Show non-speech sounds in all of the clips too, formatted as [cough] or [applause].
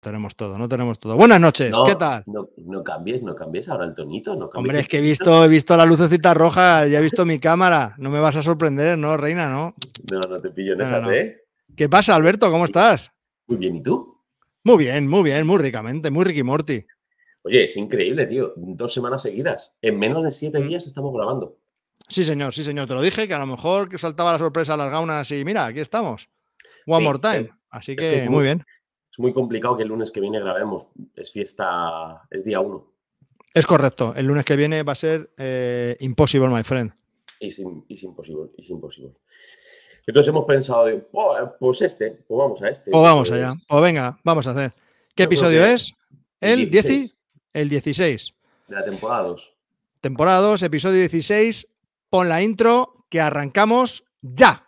tenemos todo, no tenemos todo. Buenas noches, ¿qué tal? No, cambies, no cambies ahora el tonito. No Hombre, es que he visto, he visto la lucecita roja, y he visto mi cámara. No me vas a sorprender, ¿no, Reina? No, no, te pillo en esas, ¿eh? ¿Qué pasa, Alberto? ¿Cómo estás? Muy bien, ¿y tú? Muy bien, muy bien, muy ricamente, muy Ricky Morty. Oye, es increíble, tío. Dos semanas seguidas. En menos de siete mm. días estamos grabando. Sí, señor, sí, señor. Te lo dije que a lo mejor saltaba la sorpresa a las gaunas y mira, aquí estamos. One more eh, time. Así que muy bien muy complicado que el lunes que viene grabemos. Es fiesta, es día uno. Es correcto. El lunes que viene va a ser eh, impossible, imposible, my friend. Es, imposible, es imposible. Entonces hemos pensado, de, oh, pues este, pues vamos a este. Pues vamos allá. o pues pues venga, vamos a hacer. ¿Qué episodio es? El 16. El 16. De la temporada 2. Temporada 2, episodio 16. Pon la intro que arrancamos ya.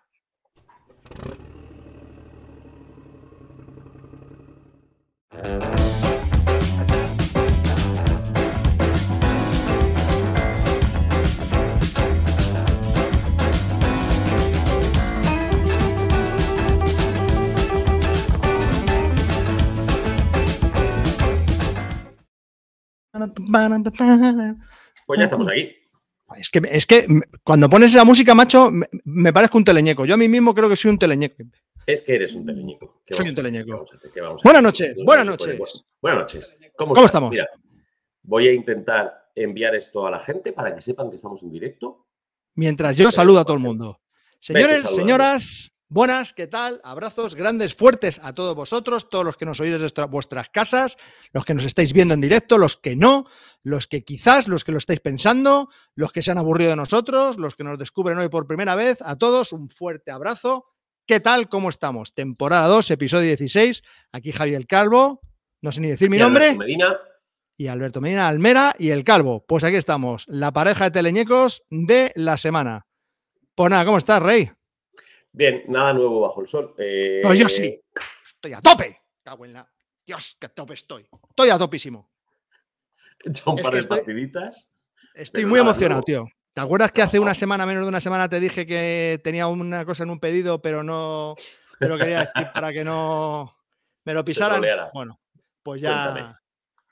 Pues ya estamos ahí Es que, es que cuando pones esa música, macho, me, me parezco un teleñeco. Yo a mí mismo creo que soy un teleñeco. Es que eres un teleñeco. Soy un teleñeco. Buenas noches. Buenas noches. Buenas noches. ¿Cómo, estamos? voy a intentar enviar esto a la gente para que sepan que estamos en directo. Mientras yo saludo a todo el mundo. Señores, señoras, buenas, ¿qué tal? Abrazos grandes, fuertes a todos vosotros, todos los que nos oís desde vuestras casas, los que nos estáis viendo en directo, los que no, los que quizás, los que lo estáis pensando, los que se han aburrido de nosotros, los que nos descubren hoy por primera vez, a todos un fuerte abrazo ¿Qué tal? ¿Cómo estamos? Temporada 2, episodio 16. Aquí Javier Calvo. No sé ni decir mi nombre. Medina. Y Alberto Medina Almera y el Calvo. Pues aquí estamos, la pareja de teleñecos de la semana. Pues nada, ¿cómo estás, Rey? Bien, nada nuevo bajo el sol. Pues yo sí. Eh, estoy a tope. Cago en la... Dios, qué tope estoy. Estoy a topísimo. Son hecho un partiditas. Estoy, muy emocionado, tío. ¿Te acuerdas que hace una semana, menos de una semana, te dije que tenía una cosa en un pedido, pero no pero quería decir para que no me lo [laughs] pisaran? Bueno, pues ya,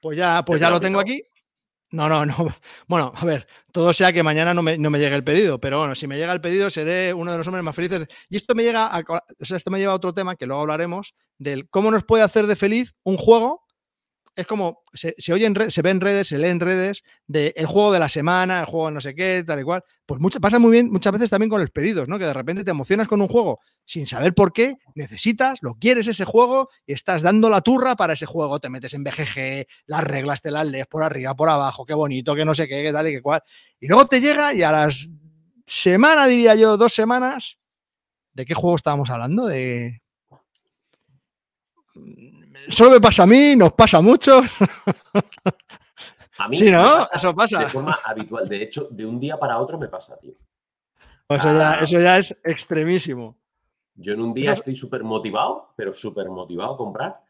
pues ya, pues ya lo tengo aquí. No, no, no. Bueno, a ver, todo sea que mañana no me, no llegue el pedido, pero bueno, si me llega el pedido seré uno de los hombres más felices. Y esto me llega a, esto me lleva a otro tema que luego hablaremos del cómo nos puede hacer de feliz un juego es como, se, se se ve en redes, se lee en redes, de el juego de la semana, el juego no sé qué, tal y cual. Pues pasa muy bien muchas veces también con los pedidos, ¿no? Que de repente te emocionas con un juego sin saber por qué, necesitas, lo quieres ese juego y estás dando la turra para ese juego, te metes en BGG, las reglas te las lees por arriba, por abajo, qué bonito, qué no sé qué, qué tal y qué cual. Y luego te llega y a las semana, diría yo, dos semanas, ¿de qué juego estábamos hablando? De solo me pasa a mí, nos pasa a muchos. A mí sí, ¿no? eso pasa. De forma habitual. De hecho, de un día para otro me pasa, tío. Pues o ah. eso ya es extremísimo. Yo en un día estoy súper motivado, pero súper motivado a comprar.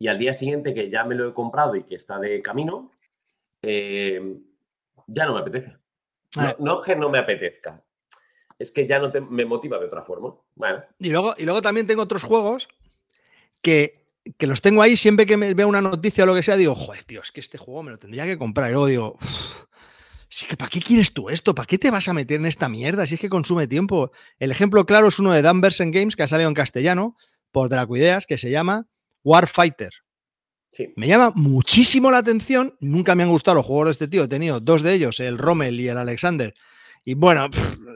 Y al día siguiente que ya me lo he comprado y que está de camino, eh, ya no me apetece. No, ah. que no me apetezca. Es que ya no me motiva de otra forma. Y, luego, y luego también tengo otros juegos que que los tengo ahí siempre que me veo una noticia o lo que sea, digo, joder, tío, es que este juego me lo tendría que comprar. Y luego digo, que ¿para qué quieres tú esto? ¿Para qué te vas a meter en esta mierda? Si es que consume tiempo. El ejemplo claro es uno de Danvers Games que ha salido en castellano por Dracuideas que se llama Warfighter. Sí. Me llama muchísimo la atención. Nunca me han gustado los juegos de este tío. He tenido dos de ellos, el Rommel y el Alexander. Y bueno,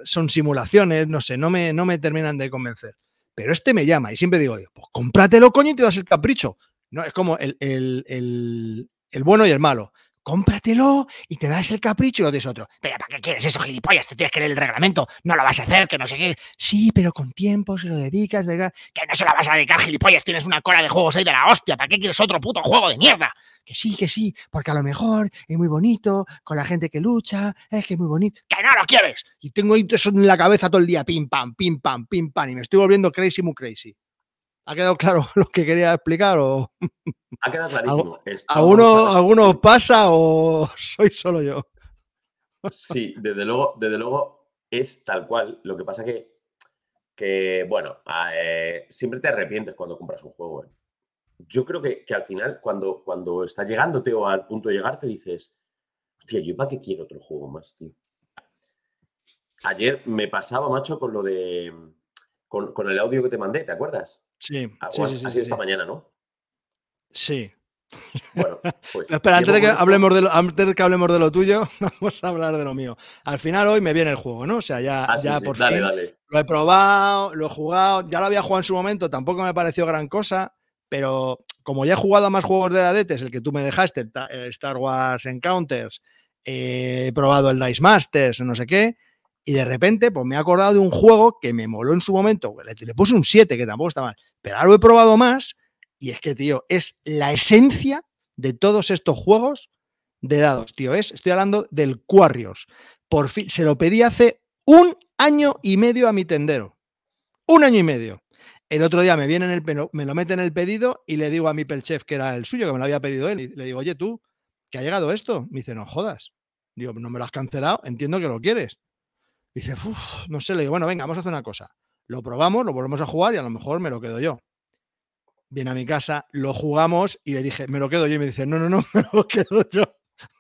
son simulaciones, no sé, no me, no me terminan de convencer pero este me llama y siempre digo, pues cómpratelo, coño, y te das el capricho. No, es como el, el, el, el bueno y el malo cómpratelo y te das el capricho. Y des otro, pero ¿para qué quieres eso, gilipollas? Te tienes que leer el reglamento, no lo vas a hacer, que no sé qué. Sí, pero con tiempo se lo dedicas, que no se lo vas a dedicar, gilipollas, tienes una cola de juegos ahí de la hostia, ¿para qué quieres otro puto juego de mierda? Que sí, que sí, porque a lo mejor es muy bonito, con la gente que lucha, es que es muy bonito, que no lo quieres. Y tengo eso en la cabeza todo el día, pim, pam, pim, pam, pim, pam, y me estoy volviendo crazy, muy crazy. ¿Ha quedado claro [laughs] lo que quería explicar? O... Ha quedado [laughs] clarísimo. ¿Alguno, pasa o [laughs] soy solo yo? Sí, desde luego, desde luego es tal cual. Lo que pasa que, que bueno, eh, siempre te arrepientes cuando compras un juego. ¿eh? Yo creo que, al final, cuando, cuando está llegándote o al punto de llegar, te dices, hostia, ¿yo para qué quiero otro juego más, tío? Ayer me pasaba, macho, con lo de. con el audio que te mandé, ¿te acuerdas? Ah, sí, sí, sí, esta mañana, ¿no? Sí. Bueno, pues, Espera, [laughs] antes de, que hablemos de lo, lo tuyo, [laughs] vamos a hablar de lo mío. Al final hoy me viene el juego, ¿no? O sea, ya, ah, ya por fin dale. lo he probado, lo he jugado, ya lo había jugado en su momento, tampoco me pareció gran cosa, pero como ya he jugado a más juegos de Dadetes, el que tú me dejaste, el Star Wars Encounters, eh, he probado el Dice Masters, no sé qué, y de repente pues me he acordado de un juego que me moló en su momento, le, le puse un 7, que tampoco está mal, pero ahora lo he probado más y es que, tío, es la esencia de todos estos juegos de dados, tío. Es, estoy hablando del Quarriors. Por fin, se lo pedí hace un año y medio a mi tendero. Un año y medio. El otro día me en el me lo, me lo el pedido y le digo a mi pelchef, que era el suyo, que me lo había pedido él, y le digo, oye, tú, ¿qué ha llegado esto. Me dice, no jodas. Digo, no me lo has cancelado, entiendo que lo quieres. Dice, uff, no sé, le digo, bueno, venga, vamos a hacer una cosa lo probamos, lo volvemos a jugar y a lo mejor me lo quedo yo. Viene a mi casa, lo jugamos y le dije, me lo quedo yo. Y me dice, no, no, no, [laughs] me lo quedo yo.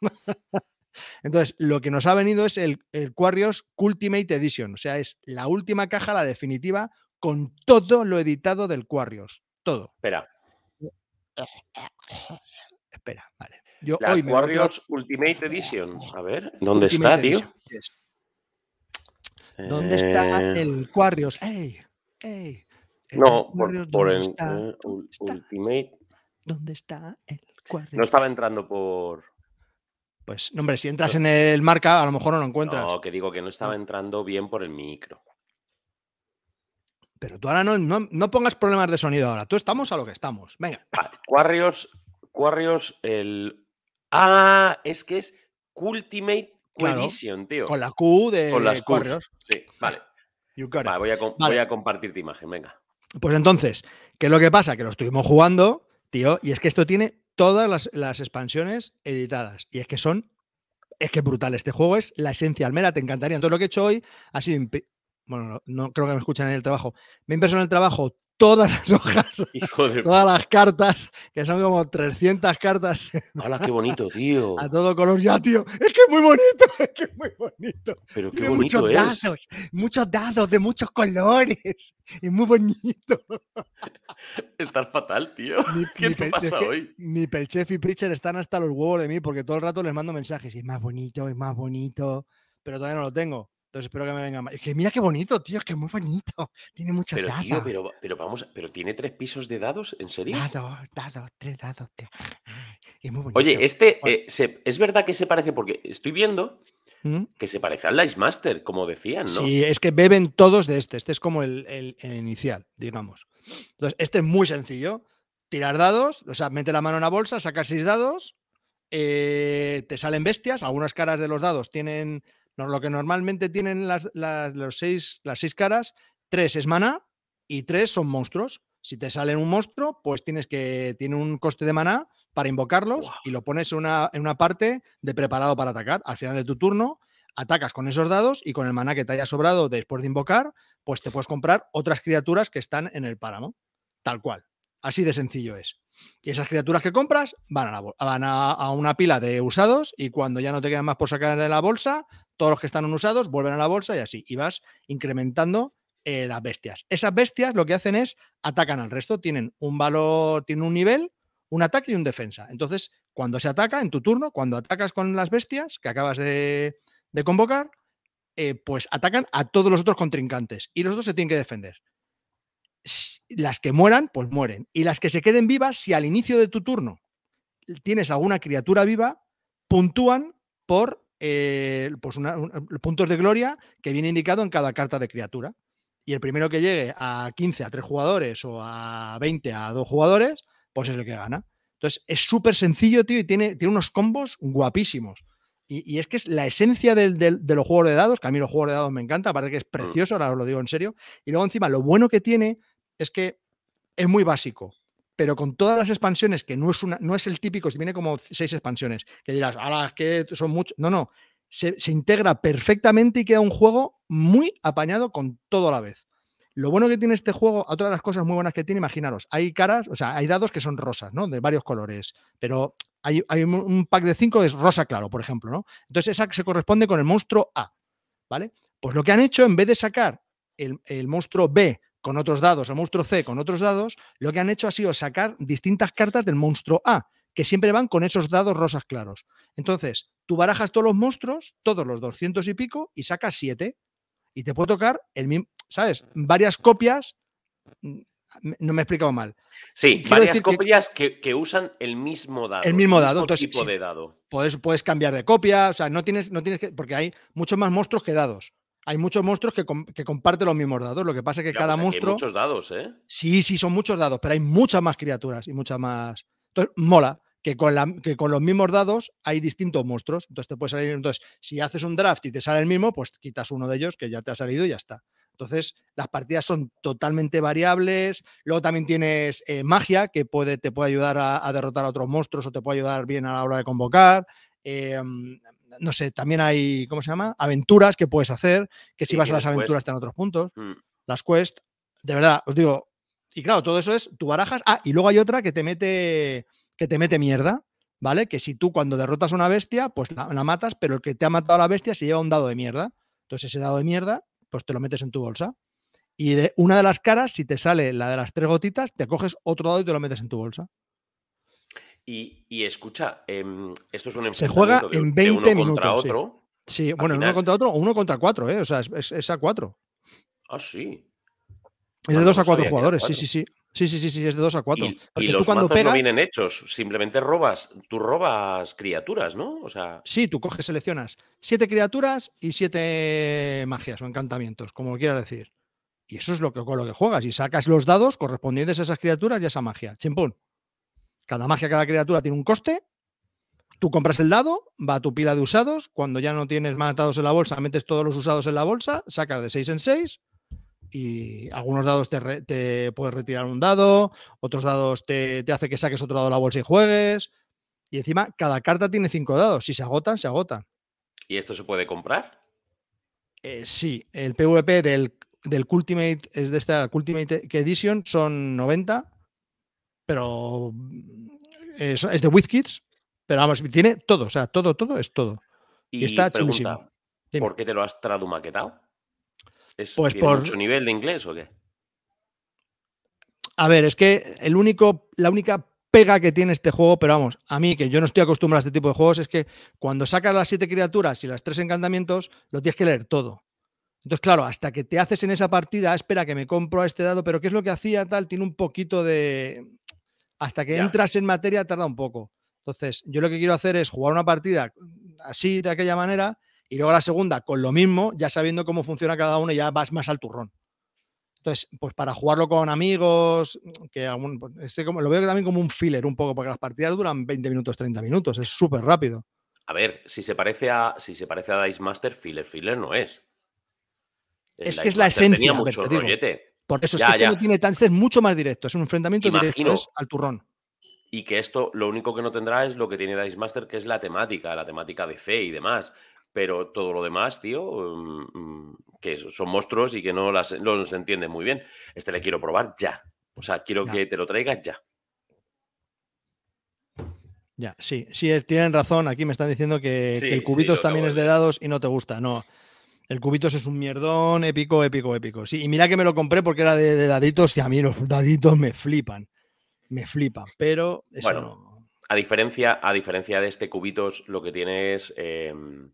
[laughs] Entonces, lo que nos ha venido es el, el Ultimate Edition. O sea, es la última caja, la definitiva, con todo lo editado del Quarrios. Todo. Espera. [coughs] Espera, vale. Yo la Ultimate Edition. A ver, ¿dónde está, Edition. ¿Dónde está eh, el Quarrios? ¡Ey! no, por, ¿dónde eh, está? Ultimate. ¿Dónde está el Quarrios? No estaba entrando por. Pues, hombre, si entras en el marca, a lo mejor no lo encuentras. No, que digo que no estaba entrando bien por el micro. Pero tú ahora no, pongas problemas de sonido ahora. Tú estamos a lo que estamos. Venga. Quarrios, ah, el. Ah, es que es Cultimate con la Q de con las Sí, [laughs] vale. voy, a compartir tu imagen, venga. Pues entonces, ¿qué es lo que pasa? Que lo estuvimos jugando, tío, y es que esto tiene todas las, expansiones editadas. Y es que son. Es que brutal. Este juego es la esencia almera, te encantaría. todo lo que he hecho hoy ha sido. Bueno, no, creo que me escuchen en el trabajo. Me he en el trabajo todas las hojas, [laughs] todas las cartas, que son como 300 cartas. ¡Hala, qué bonito, tío! [laughs] A todo color ya, tío. Es que es muy bonito, [laughs] es que es muy bonito. Pero qué bonito muchos es. dados, muchos dados de muchos colores. Es muy bonito. Estás fatal, tío. Mi, ¿Qué te pasa hoy? Mi Pelchef y Pritcher están hasta los huevos de mí porque todo el rato les mando mensajes. Es más bonito, es más bonito, pero todavía no lo tengo. Entonces espero que me venga más. Es que mira qué bonito, tío, es que muy bonito. [laughs] Tiene muchos pero, Tío, pero, vamos, pero tiene tres pisos de dados, ¿en serio? Dados, dados, tres dados. es muy bonito. Oye, este, eh, es verdad que se parece, porque estoy viendo ¿Mm? que se parece al Lightmaster, Master, como decían, ¿no? Sí, es que beben todos de este. Este es como el, inicial, digamos. Entonces, este es muy sencillo. Tirar dados, o sea, mete la mano en la bolsa, sacas seis dados, eh, te salen bestias, algunas caras de los dados tienen lo que normalmente tienen las, los seis, las seis caras, tres es maná y tres son monstruos. Si te sale un monstruo, pues tienes que. Tiene un coste de maná para invocarlos y lo pones en una, en una parte de preparado para atacar. Al final de tu turno, atacas con esos dados y con el maná que te haya sobrado después de invocar, pues te puedes comprar otras criaturas que están en el páramo. Tal cual. Así de sencillo es. Y esas criaturas que compras van, a, una pila de usados y cuando ya no te quedan más por sacar de la bolsa, todos los que están en usados vuelven a la bolsa y así. Y vas incrementando eh, las bestias. Esas bestias lo que hacen es atacan al resto, tienen un valor, tienen un nivel, un ataque y un defensa. Entonces, cuando se ataca en tu turno, cuando atacas con las bestias que acabas de, convocar, eh, pues atacan a todos los otros contrincantes y los dos se tienen que defender las que mueran, pues mueren. Y las que se queden vivas, si al inicio de tu turno tienes alguna criatura viva, puntúan por eh, pues eh, puntos de gloria que viene indicado en cada carta de criatura. Y el primero que llegue a 15, a 3 jugadores o a 20, a 2 jugadores, pues es el que gana. Entonces es súper sencillo, tío, y tiene, tiene unos combos guapísimos. Y, es que es la esencia del, de los juegos de dados, que a mí los juegos de dados me encanta, parece que es mm. precioso, ahora os lo digo en serio. Y luego encima, lo bueno que tiene es que es muy básico, pero con todas las expansiones, que no es, una, no es el típico, si viene como seis expansiones, que dirás, las que son muchos. No, no, se, integra perfectamente y queda un juego muy apañado con todo a la vez. Lo bueno que tiene este juego, otra de las cosas muy buenas que tiene, imaginaros, hay caras, o sea, hay dados que son rosas, ¿no? De varios colores, pero hay, un pack de cinco es rosa claro, por ejemplo, ¿no? Entonces esa se corresponde con el monstruo A, ¿vale? Pues lo que han hecho, en vez de sacar el, el monstruo B con otros dados, el monstruo C con otros dados, lo que han hecho ha sido sacar distintas cartas del monstruo A, que siempre van con esos dados rosas claros. Entonces, tú barajas todos los monstruos, todos los 200 y pico, y sacas 7. Y te puede tocar el ¿sabes? Mm. Varias copias. Mm, no me he explicado mal. Sí, varias copias que, usan el mismo dado. El mismo dado, el tipo de dado. Puedes, puedes cambiar de copia, o sea, no tienes, no tienes que. Porque hay muchos más monstruos que dados. Hay muchos monstruos que, comparten los mismos dados. Lo que pasa es que pues cada monstruo. Hay muchos dados, ¿eh? Sí, sí, son muchos dados, pero hay muchas más criaturas y muchas más. Entonces, mola que con, los mismos dados hay distintos monstruos. Entonces, te puede salir. Entonces, si haces un draft y te sale el mismo, pues quitas uno de ellos que ya te ha salido y ya está. Entonces, las partidas son totalmente variables. Luego también tienes eh, magia que te puede ayudar a, derrotar a otros monstruos o te puede ayudar bien a la hora de convocar. Eh, no sé, también hay, ¿cómo se llama? Aventuras que puedes hacer, que si vas a las aventuras están otros puntos. Mm. Las quest, de verdad, os digo, y claro, todo eso es, tú barajas, ah, y luego hay otra que te mete, que te mete mierda, ¿vale? Que si tú cuando derrotas a una bestia, pues la, la matas, pero el que te ha matado a la bestia se lleva un dado de mierda. Entonces ese dado de mierda, pues te lo metes en tu bolsa. Y de una de las caras, si te sale la de las tres gotitas, te coges otro dado y te lo metes en tu bolsa. Y, escucha, em, esto es un Se juega en 20 minutos. Contra otro, sí, bueno, uno contra otro o uno contra cuatro, ¿eh? O sea, es, a cuatro. Ah, sí. Es de ah, dos a cuatro jugadores, sí, sí, sí. Sí, sí, sí, sí, es de dos a cuatro Y, tú cuando mazos no vienen hechos, simplemente robas, tú robas criaturas, ¿no? O sea... Sí, tú coges, seleccionas siete criaturas y siete magias o encantamientos, como quieras decir. Y eso es lo que, con lo que juegas. Y sacas los dados correspondientes a esas criaturas y a esa magia. Chimpón. Cada magia, cada criatura tiene un coste. Tú compras el dado, va a tu pila de usados. Cuando ya no tienes más dados en la bolsa, metes todos los usados en la bolsa, sacas de 6 en 6 y algunos dados te, puedes retirar un dado, otros dados te, hace que saques otro dado de la bolsa y juegues. Y encima, cada carta tiene cinco dados. Si se agotan, se agotan. ¿Y esto se puede comprar? Eh, sí, el PvP del, del Ultimate, es de esta Ultimate Edition, son 90 pero mm, es, es de WizKids, pero vamos, tiene todo, o sea, todo, todo es todo. Y, está chulísimo. ¿Por qué te lo has tradumaquetado? ¿Es, pues por mucho nivel de inglés o qué? A ver, es que el único, la única pega que tiene este juego, pero vamos, a mí que yo no estoy acostumbrado a este tipo de juegos, es que cuando sacas las siete criaturas y las tres encantamientos, lo tienes que leer todo. Entonces, claro, hasta que te haces en esa partida, espera que me compro a este dado, pero ¿qué es lo que hacía tal? Tiene un poquito de, hasta que entras en materia tarda un poco. Entonces, yo lo que quiero hacer es jugar una partida mm, así, de aquella manera, y luego la segunda con lo mismo, ya sabiendo cómo funciona cada uno y ya vas más al turrón. Entonces, pues para jugarlo con amigos, mm, que pues, este como, lo veo también como un filler un poco, porque las partidas duran 20 minutos, 30 minutos, es súper rápido. A ver, si se parece a, si se parece a Dice Master, filler, filler no es. es que es la esencia. Tenía mucho por eso es que este no tiene tan, este mucho más directo, es un enfrentamiento directo al turrón. Y que esto lo único que no tendrá es lo que tiene Dice Master, que es la temática, la temática de fe y demás. Pero todo lo demás, tío, mm, mm, que son monstruos y que no, las, entiende muy bien. Este le quiero probar ya. O sea, quiero que te lo traigas ya. Ya, sí, sí, tienen razón. Aquí me están diciendo que, el cubito también es de dados y no te gusta. No, el Cubitos es un mierdón, épico, épico, épico. Sí, y mira que me lo compré porque era de, daditos y a mí los daditos me flipan. Me flipan, pero A diferencia, a diferencia de este Cubitos, lo que tiene es em,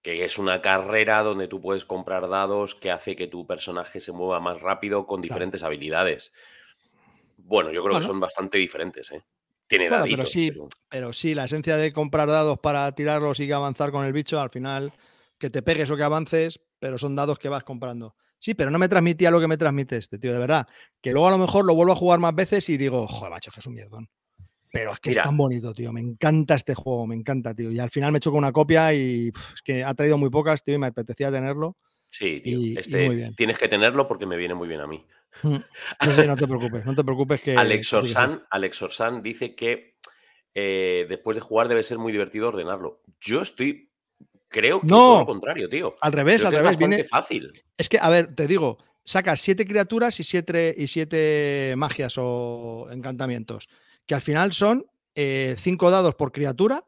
que es una carrera donde tú puedes comprar dados que hace que tu personaje se mueva más rápido con diferentes habilidades. Bueno, yo creo que son bastante diferentes, ¿eh? Tiene bueno, pero sí, pero sí, la esencia de comprar dados para tirarlos y avanzar con el bicho, al final que te pegues o que avances, pero son dados que vas comprando. Sí, pero no me transmitía lo que me transmite este, tío, de verdad. Que luego a lo mejor lo vuelvo a jugar más veces y digo, joder, macho, es que es un mierdón. Pero es que es tan bonito, tío. Me encanta este juego, me encanta, tío. Y al final me choco una copia y es que ha traído muy pocas, tío, y me apetecía tenerlo. Sí, tío. Este, bien. tienes que tenerlo porque me viene muy bien a mí. Mm. No, sé, no te preocupes, no te preocupes que. Alex Orsan, dice que eh, después de jugar debe ser muy divertido ordenarlo. Yo estoy Creo que no, lo contrario, tío. Al revés, al revés. Es viene... fácil. Es que, a ver, te digo, sacas siete criaturas y siete, y siete magias o encantamientos, que al final son eh, cinco dados por criatura,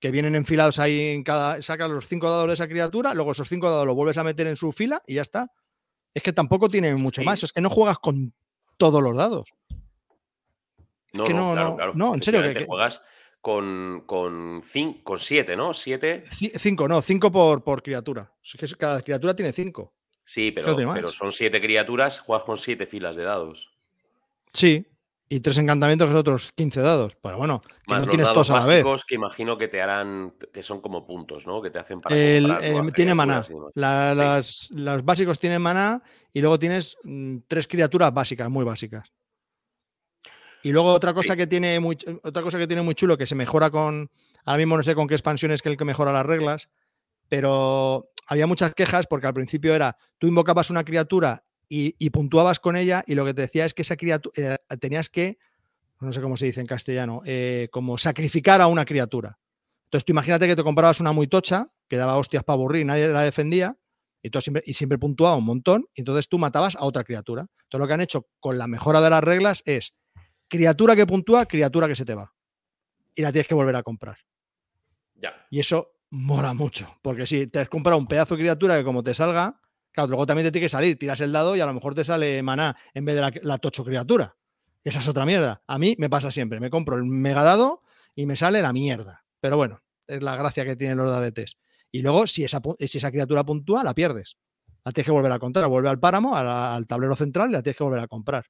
que vienen enfilados ahí en cada. Sacas los cinco dados de esa criatura, luego esos cinco dados los vuelves a meter en su fila y ya está. Es que tampoco tiene mucho más. Es que no juegas con todos los dados. No, claro, no, en serio. Que, que, juegas con, con, siete, ¿no? Siete. cinco, no, cinco por, por criatura. Cada criatura tiene cinco. Sí, pero, son siete criaturas, juegas con siete filas de dados. Sí, y tres encantamientos, es otros 15 dados. Pero bueno, que no tienes todos a la vez. que imagino que te harán, que son como puntos, ¿no? Que te hacen para. Eh, tiene maná. las, los básicos tienen maná y luego tienes mm, tres criaturas básicas, muy básicas. Y luego otra cosa que tiene muy, otra cosa que tiene muy chulo, que se mejora con. Ahora mismo no sé con qué expansión es que el que mejora las reglas, pero había muchas quejas porque al principio era tú invocabas una criatura y, puntuabas con ella, y lo que te decía es que esa criatura eh, tenías que, no sé cómo se dice en castellano, eh, como sacrificar a una criatura. Entonces tú imagínate que te comprabas una muy tocha, que daba hostias para aburrir, nadie la defendía, y, tú siempre, y siempre puntuaba un montón, y entonces tú matabas a otra criatura. Entonces lo que han hecho con la mejora de las reglas es criatura que puntúa, criatura que se te va. Y la tienes que volver a comprar. Ya. Y eso mola mucho, porque si te has comprado un pedazo de criatura que como te salga, claro, luego también te tiene que salir, tiras el dado y a lo mejor te sale maná en vez de la, tocho criatura. Esa es otra mierda. A mí me pasa siempre, me compro el mega dado y me sale la mierda. Pero bueno, es la gracia que tienen los dadetes. Y luego, si esa, esa criatura puntúa, la pierdes. La tienes que volver a contar, vuelve al páramo, al tablero central y la tienes que volver a comprar.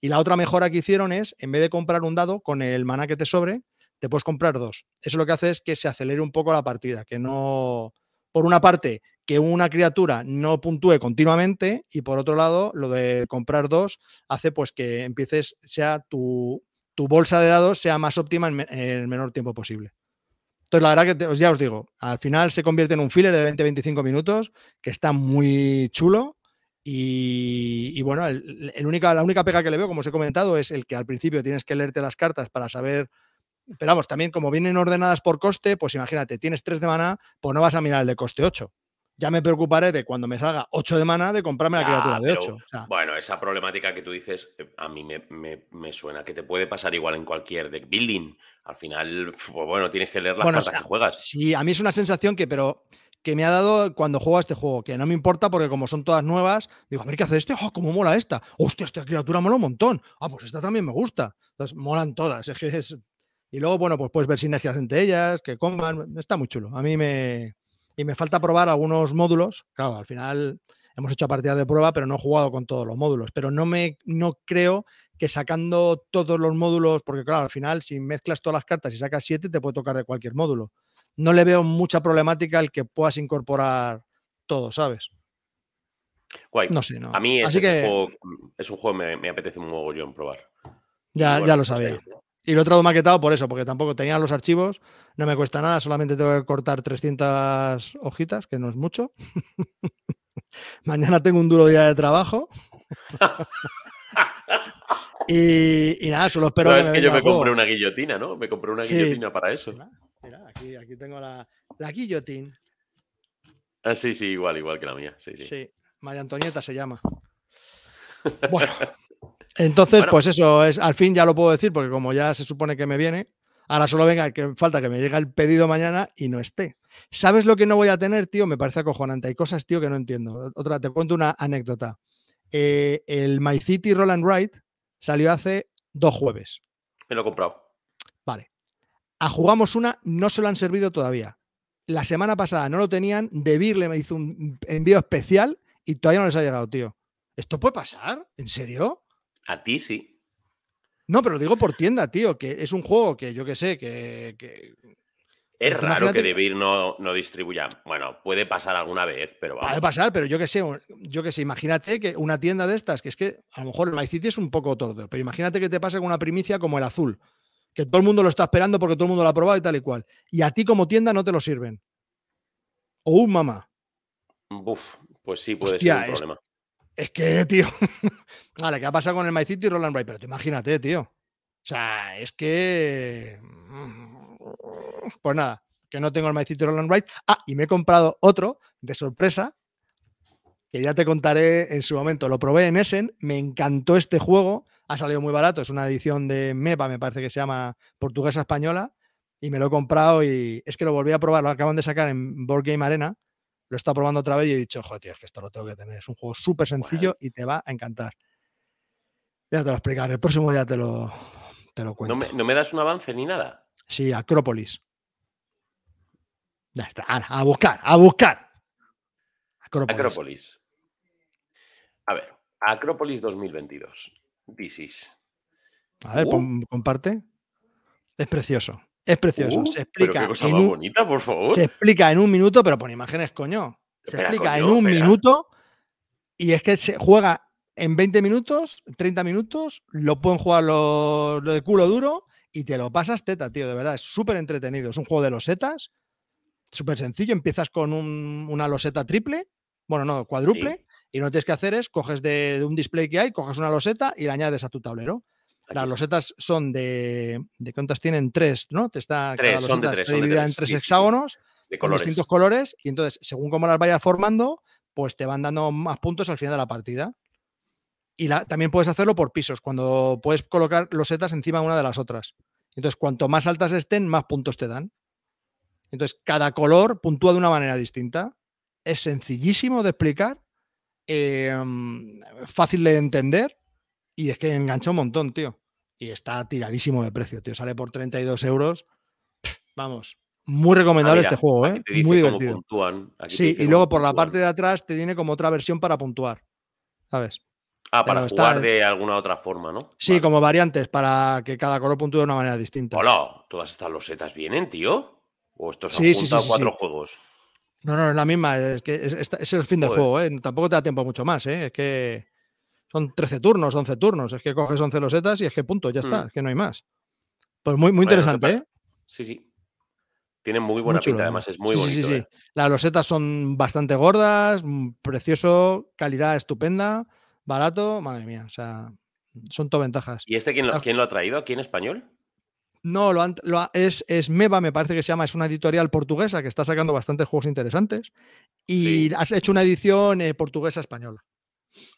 Y la otra mejora que hicieron es, en vez de comprar un dado con el maná que te sobre, te puedes comprar dos. Eso lo que hace es que se acelere un poco la partida, que no, por una parte, que una criatura no puntúe continuamente y por otro lado, lo de comprar dos hace pues que empieces, sea tu, bolsa de dados sea más óptima en, el menor tiempo posible. Entonces, la verdad que ya os digo, al final se convierte en un filler de 20-25 minutos que está muy chulo y, bueno, única, la única pega que le veo, como os he comentado, es el que al principio tienes que leerte las cartas para saber pero vamos, también como vienen ordenadas por coste, pues imagínate, tienes 3 de mana, pues no vas a mirar el de coste 8. Ya me preocuparé de cuando me salga 8 de mana de comprarme la criatura de 8. bueno, esa problemática que tú dices, eh, a mí me, suena que te puede pasar igual en cualquier deck building. Al final, bueno, tienes que leer las cartas que juegas. Sí, a mí es una sensación que, pero que me ha dado cuando juego a este juego, que no me importa porque como son todas nuevas, digo, a ver qué hace este, oh, cómo mola esta, hostia, esta criatura mola un montón, ah, pues esta también me gusta, entonces molan todas, [laughs] es que es... Y luego, bueno, pues puedes ver sinergias entre ellas, que coman, está muy chulo, a mí me... Y me falta probar algunos módulos, claro, al final hemos hecho partidas de prueba, pero no he jugado con todos los módulos, pero no me no creo que sacando todos los módulos, porque claro, al final si mezclas todas las cartas y sacas siete, te puede tocar de cualquier módulo no le veo mucha problemática el que puedas incorporar todo, ¿sabes? Guay. No sé, no. A mí es, es un juego que me, apetece un mogollón probar. Ya, ya lo pues sabía. Y lo he traído maquetado por eso, porque tampoco tenía los archivos, no me cuesta nada, solamente tengo que cortar 300 hojitas, que no es mucho. [laughs] Mañana tengo un duro día de trabajo. [laughs] y, nada, solo espero. Pero es que yo me compré una guillotina, ¿no? Me compré una guillotina para eso. Mira, aquí, tengo la, la Ah, sí, sí, igual, igual que la mía. Sí, María Antonieta se llama. [laughs] Bueno, entonces, pues eso, es, al fin ya lo puedo decir, porque como ya se supone que me viene, ahora solo venga, que falta que me llegue el pedido mañana y no esté. ¿Sabes lo que no voy a tener, tío? Me parece acojonante. Hay cosas, tío, que no entiendo. Otra, te cuento una anécdota. Eh, el My City Roland Wright salió hace dos jueves. Me lo he comprado. Vale. A Jugamos Una no se lo han servido todavía. La semana pasada no lo tenían, De le me hizo un envío especial y todavía no les ha llegado, tío. ¿Esto puede pasar? ¿En serio? A ti sí. No, pero lo digo por tienda, tío, que es un juego que yo que sé, que... Es raro que Devir no, no distribuya. Bueno, puede pasar alguna vez, pero va. Puede pasar, pero yo que sé, yo que sé, imagínate que una tienda de estas, que es que a lo mejor el My City es un poco tordo, pero imagínate que te pasa con una primicia como el azul, que todo el mundo lo está esperando porque todo el mundo lo ha probado y tal y cual. Y a ti como tienda no te lo sirven. O un mamá. Buf, pues sí puede ser un problema. Es que, [laughs] tío. vale, ¿qué ha pasado con el maicito y Roland Wright? Pero te imagínate, tío. O sea, es que. Mm, pues nada, que no tengo el my y Roland Wright. Ah, y me he comprado otro de sorpresa, que ya te contaré en su momento. Lo probé en Essen, me encantó este juego ha salido muy barato, es una edición de MEPA, me parece que se llama portuguesa española, y me lo he comprado y es que lo volví a probar, lo acaban de sacar en Board Game Arena, lo he estado probando otra vez y he dicho, joder, tío, es que esto lo tengo que tener, es un juego súper sencillo y te va a encantar. Ya te lo explicar, el próximo día te lo, te lo cuento. ¿No me, das un avance ni nada? Sí, Acrópolis. Ya está, a buscar, a buscar. Acrópolis. Acrópolis. A ver, Acrópolis 2022. This A ver, uh. comparte. Es precioso. Es precioso. Uh, se explica. bonita, por favor. Se explica en un minuto, pero pon imágenes, coño. Se explica en un minuto y es que se juega en 20 minutos, 30 minutos, lo pueden jugar lo, de culo duro y te lo pasas teta, tío. De verdad, es súper entretenido. Es un juego de losetas, súper sencillo. Empiezas con una loseta triple bueno, no, cuádruple. Y lo que tienes que hacer es coges de, un display que hay, coges una loseta y la añades a tu tablero. Las losetas son de. ¿De cuántas tienen? Tres, ¿no? Te está, está dividida en tres hexágonos. de distintos colores y entonces según cómo las vayas formando, pues te van dando más puntos al final de la partida. Y la, también puedes hacerlo por pisos, cuando puedes colocar losetas encima una de las otras. Entonces, cuanto más altas estén, más puntos te dan. Entonces, cada color puntúa de una manera distinta es sencillísimo de explicar, em, fácil de entender y es que engancha un montón, tío. Y está tiradísimo de precio, tío. Sale por 32 euros. Vamos, muy ah, recomendable este juego, ¿eh? muy divertido. Sí, y luego por la parte de atrás te tiene como otra versión para puntuar, ¿sabes? Ah, para jugar de alguna otra forma, ¿no? Sí, como variantes, para que cada color puntúe de una manera distinta. Hola, todas estas losetas vienen, tío. O estos son sí, cuatro juegos. No, no, es la misma. Es, que es, el fin del juego, ¿eh? Tampoco te da tiempo mucho más, ¿eh? Es que son 13 turnos, 11 turnos. Es que coges 11 losetas y es que punto, ya está. Hmm. Es que no hay más. Pues muy, muy interesante, ¿eh? Sí, sí. Tiene muy buena pinta, además es muy bonito. Sí, sí, sí. Las losetas son bastante gordas, mm, precioso, calidad estupenda, barato. Madre mía, o sea, son todo ventajas. ¿Y este quién lo, ah. ¿quién lo ha traído aquí en español? No, lo, es, Meba, me parece que se llama, es una editorial portuguesa que está sacando bastantes juegos interesantes. Y has hecho una edición eh, portuguesa-española.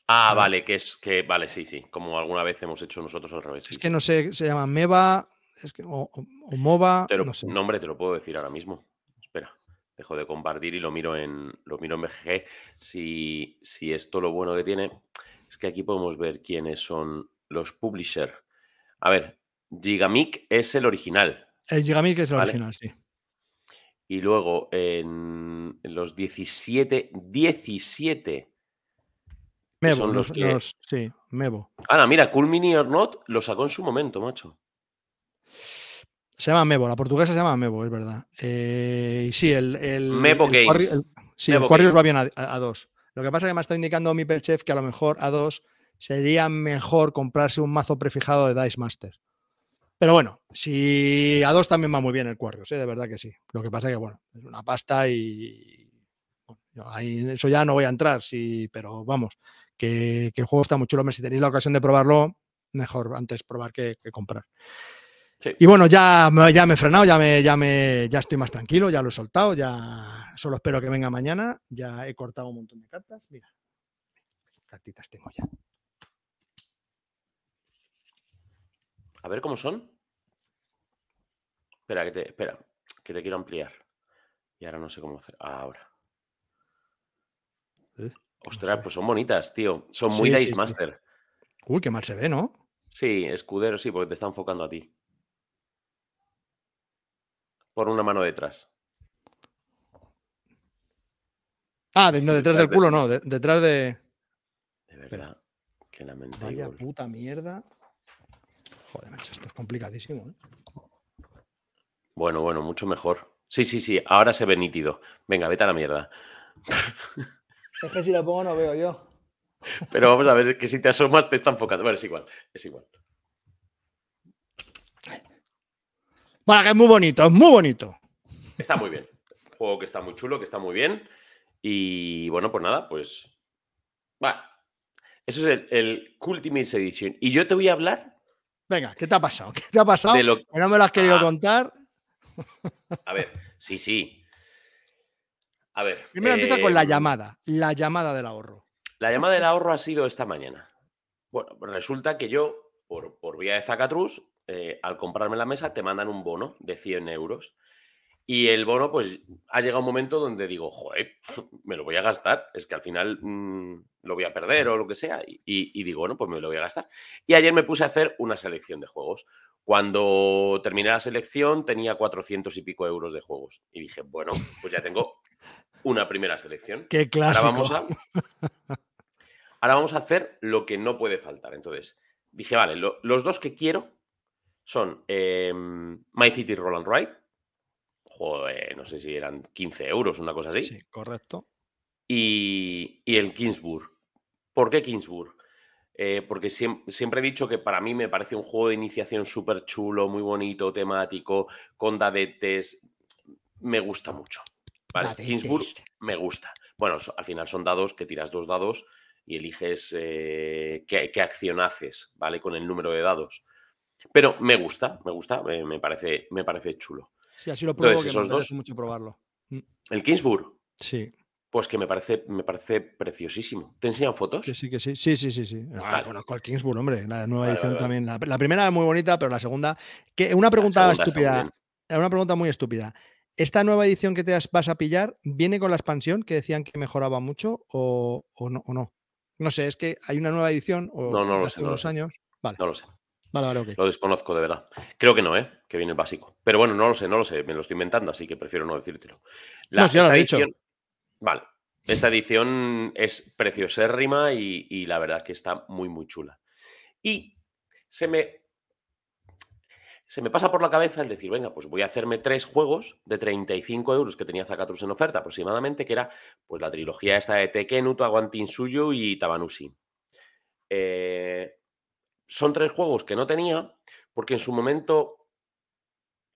Ah, vale, que es que, vale, sí, sí, como alguna vez hemos hecho nosotros al revés. Es que no sé, se llama Meba es que, o, MOBA. Mova. Pero Nombre te lo puedo decir ahora mismo. Espera, dejo de compartir y lo miro en lo miro en BGG. Si, si esto lo bueno que tiene es que aquí podemos ver quiénes son los publishers. A ver, Gigamic es el original. El Gigamic es el original, sí. Y luego en los 17, 17 Mebo, los, sí, Mebo. Ahora, mira, Cool Mini or Not lo sacó en su momento, macho. Se llama Mebo, la portuguesa se llama Mebo, es verdad. Eh, sí, el. el Mebo sí, va bien a, dos. Lo que pasa es que me está indicando mi Pelchef que a lo mejor a dos sería mejor comprarse un mazo prefijado de Dice Master. Pero bueno, si a dos también va muy bien el cuarto, ¿eh? de verdad que sí. Lo que pasa que, bueno, es una pasta y. Bueno, ahí, eso ya no voy a entrar, sí, pero vamos, que, el juego está muy chulo. si tenéis la ocasión de probarlo, mejor antes probar que, comprar. Y bueno, ya, ya me he frenado, ya, me, ya, me, ya estoy más tranquilo, ya lo he soltado, ya solo espero que venga mañana. Ya he cortado un montón de cartas. Mira, cartitas tengo ya. A ver cómo son. Espera, que te, espera, que te quiero ampliar. Y ahora no sé cómo hacer. Ahora. ¿Eh? Ostras, pues son bonitas, tío. Son muy Dice Master. Uy, qué mal se ve, ¿no? Sí, escudero, sí, porque te está enfocando a ti. Por una mano detrás. Ah, detrás, del culo, no, detrás de. De verdad. Qué lamentable. Vaya puta mierda. Joder, esto es complicadísimo. ¿eh? Bueno, bueno, mucho mejor. Sí, sí, sí, ahora se ve nítido. Venga, vete a la mierda. [laughs] Es que si la pongo no veo yo. Pero vamos a ver que si te asomas te está enfocando. Bueno, es igual, es igual. Bueno, que es muy bonito, es muy bonito. Está muy bien. Juego que está muy chulo, que está muy bien. Y bueno, pues nada, pues. Va. Eso es el, el Edition. Y yo te voy a hablar Venga, ¿qué te ha pasado? [laughs] ¿Qué te ha pasado? no me lo has querido ah. contar. A ver, sí, sí. A ver. Primero empieza con la eh, llamada, la llamada del ahorro. La llamada del ahorro ha sido esta mañana. Bueno, resulta que yo, por, vía de Zacatrus, eh, al comprarme la mesa, te mandan un bono de 100 euros. Y el bono, pues ha llegado un momento donde digo, joder, [laughs] me lo voy a gastar, es que al final mm, lo voy a perder o lo que sea. Y, digo, bueno, pues me lo voy a gastar. Y ayer me puse a hacer una selección de juegos. Cuando terminé la selección tenía 400 y pico euros de juegos. Y dije, bueno, pues ya tengo una primera selección. Qué clásico. Ahora vamos a, [laughs] ahora vamos a hacer lo que no puede faltar. Entonces dije, vale, los dos que quiero son em, My City Roll and Ride no sé si eran 15 euros, una cosa así. Sí, correcto. Y, el Kingsburg. ¿Por qué Kingsburg? Eh, porque siempre, he dicho que para mí me parece un juego de iniciación súper chulo, muy bonito, temático, con dadetes. Me gusta mucho. Vale, Kingsburg me gusta. Bueno, al final son dados que tiras dos dados y eliges eh, qué, acción haces, ¿vale? Con el número de dados. Pero me gusta, me gusta, me, parece, me parece chulo. Sí, así lo pruebo, que esos dos, mucho probarlo. Mm. El Kingsburg. Sí. Pues que me parece, me parece preciosísimo. ¿Te enseñan fotos? sí, que sí. Sí, sí, sí, Conozco al Kingsburg, hombre. La nueva edición también. La, primera es muy bonita, pero la segunda. Que, una pregunta estúpida. Una pregunta muy estúpida. ¿Esta nueva edición que te vas a pillar viene con la expansión que decían que mejoraba mucho o, no, no? sé, es que hay una nueva edición o no, hace unos años. No lo sé. Lo desconozco de verdad. Creo que no, ¿eh? Que viene el básico. Pero bueno, no lo sé, no lo sé. Me lo estoy inventando, así que prefiero no decírtelo. La, dicho. Vale. Esta edición es preciosérrima y, la verdad que está muy, muy chula. Y se me se me pasa por la cabeza el decir, venga, pues voy a hacerme tres juegos de 35 euros que tenía Zacatrus en oferta aproximadamente, que era pues la trilogía esta de Tekken, Aguantin Suyo y Tabanusi. Eh, son tres juegos que no tenía, porque en su momento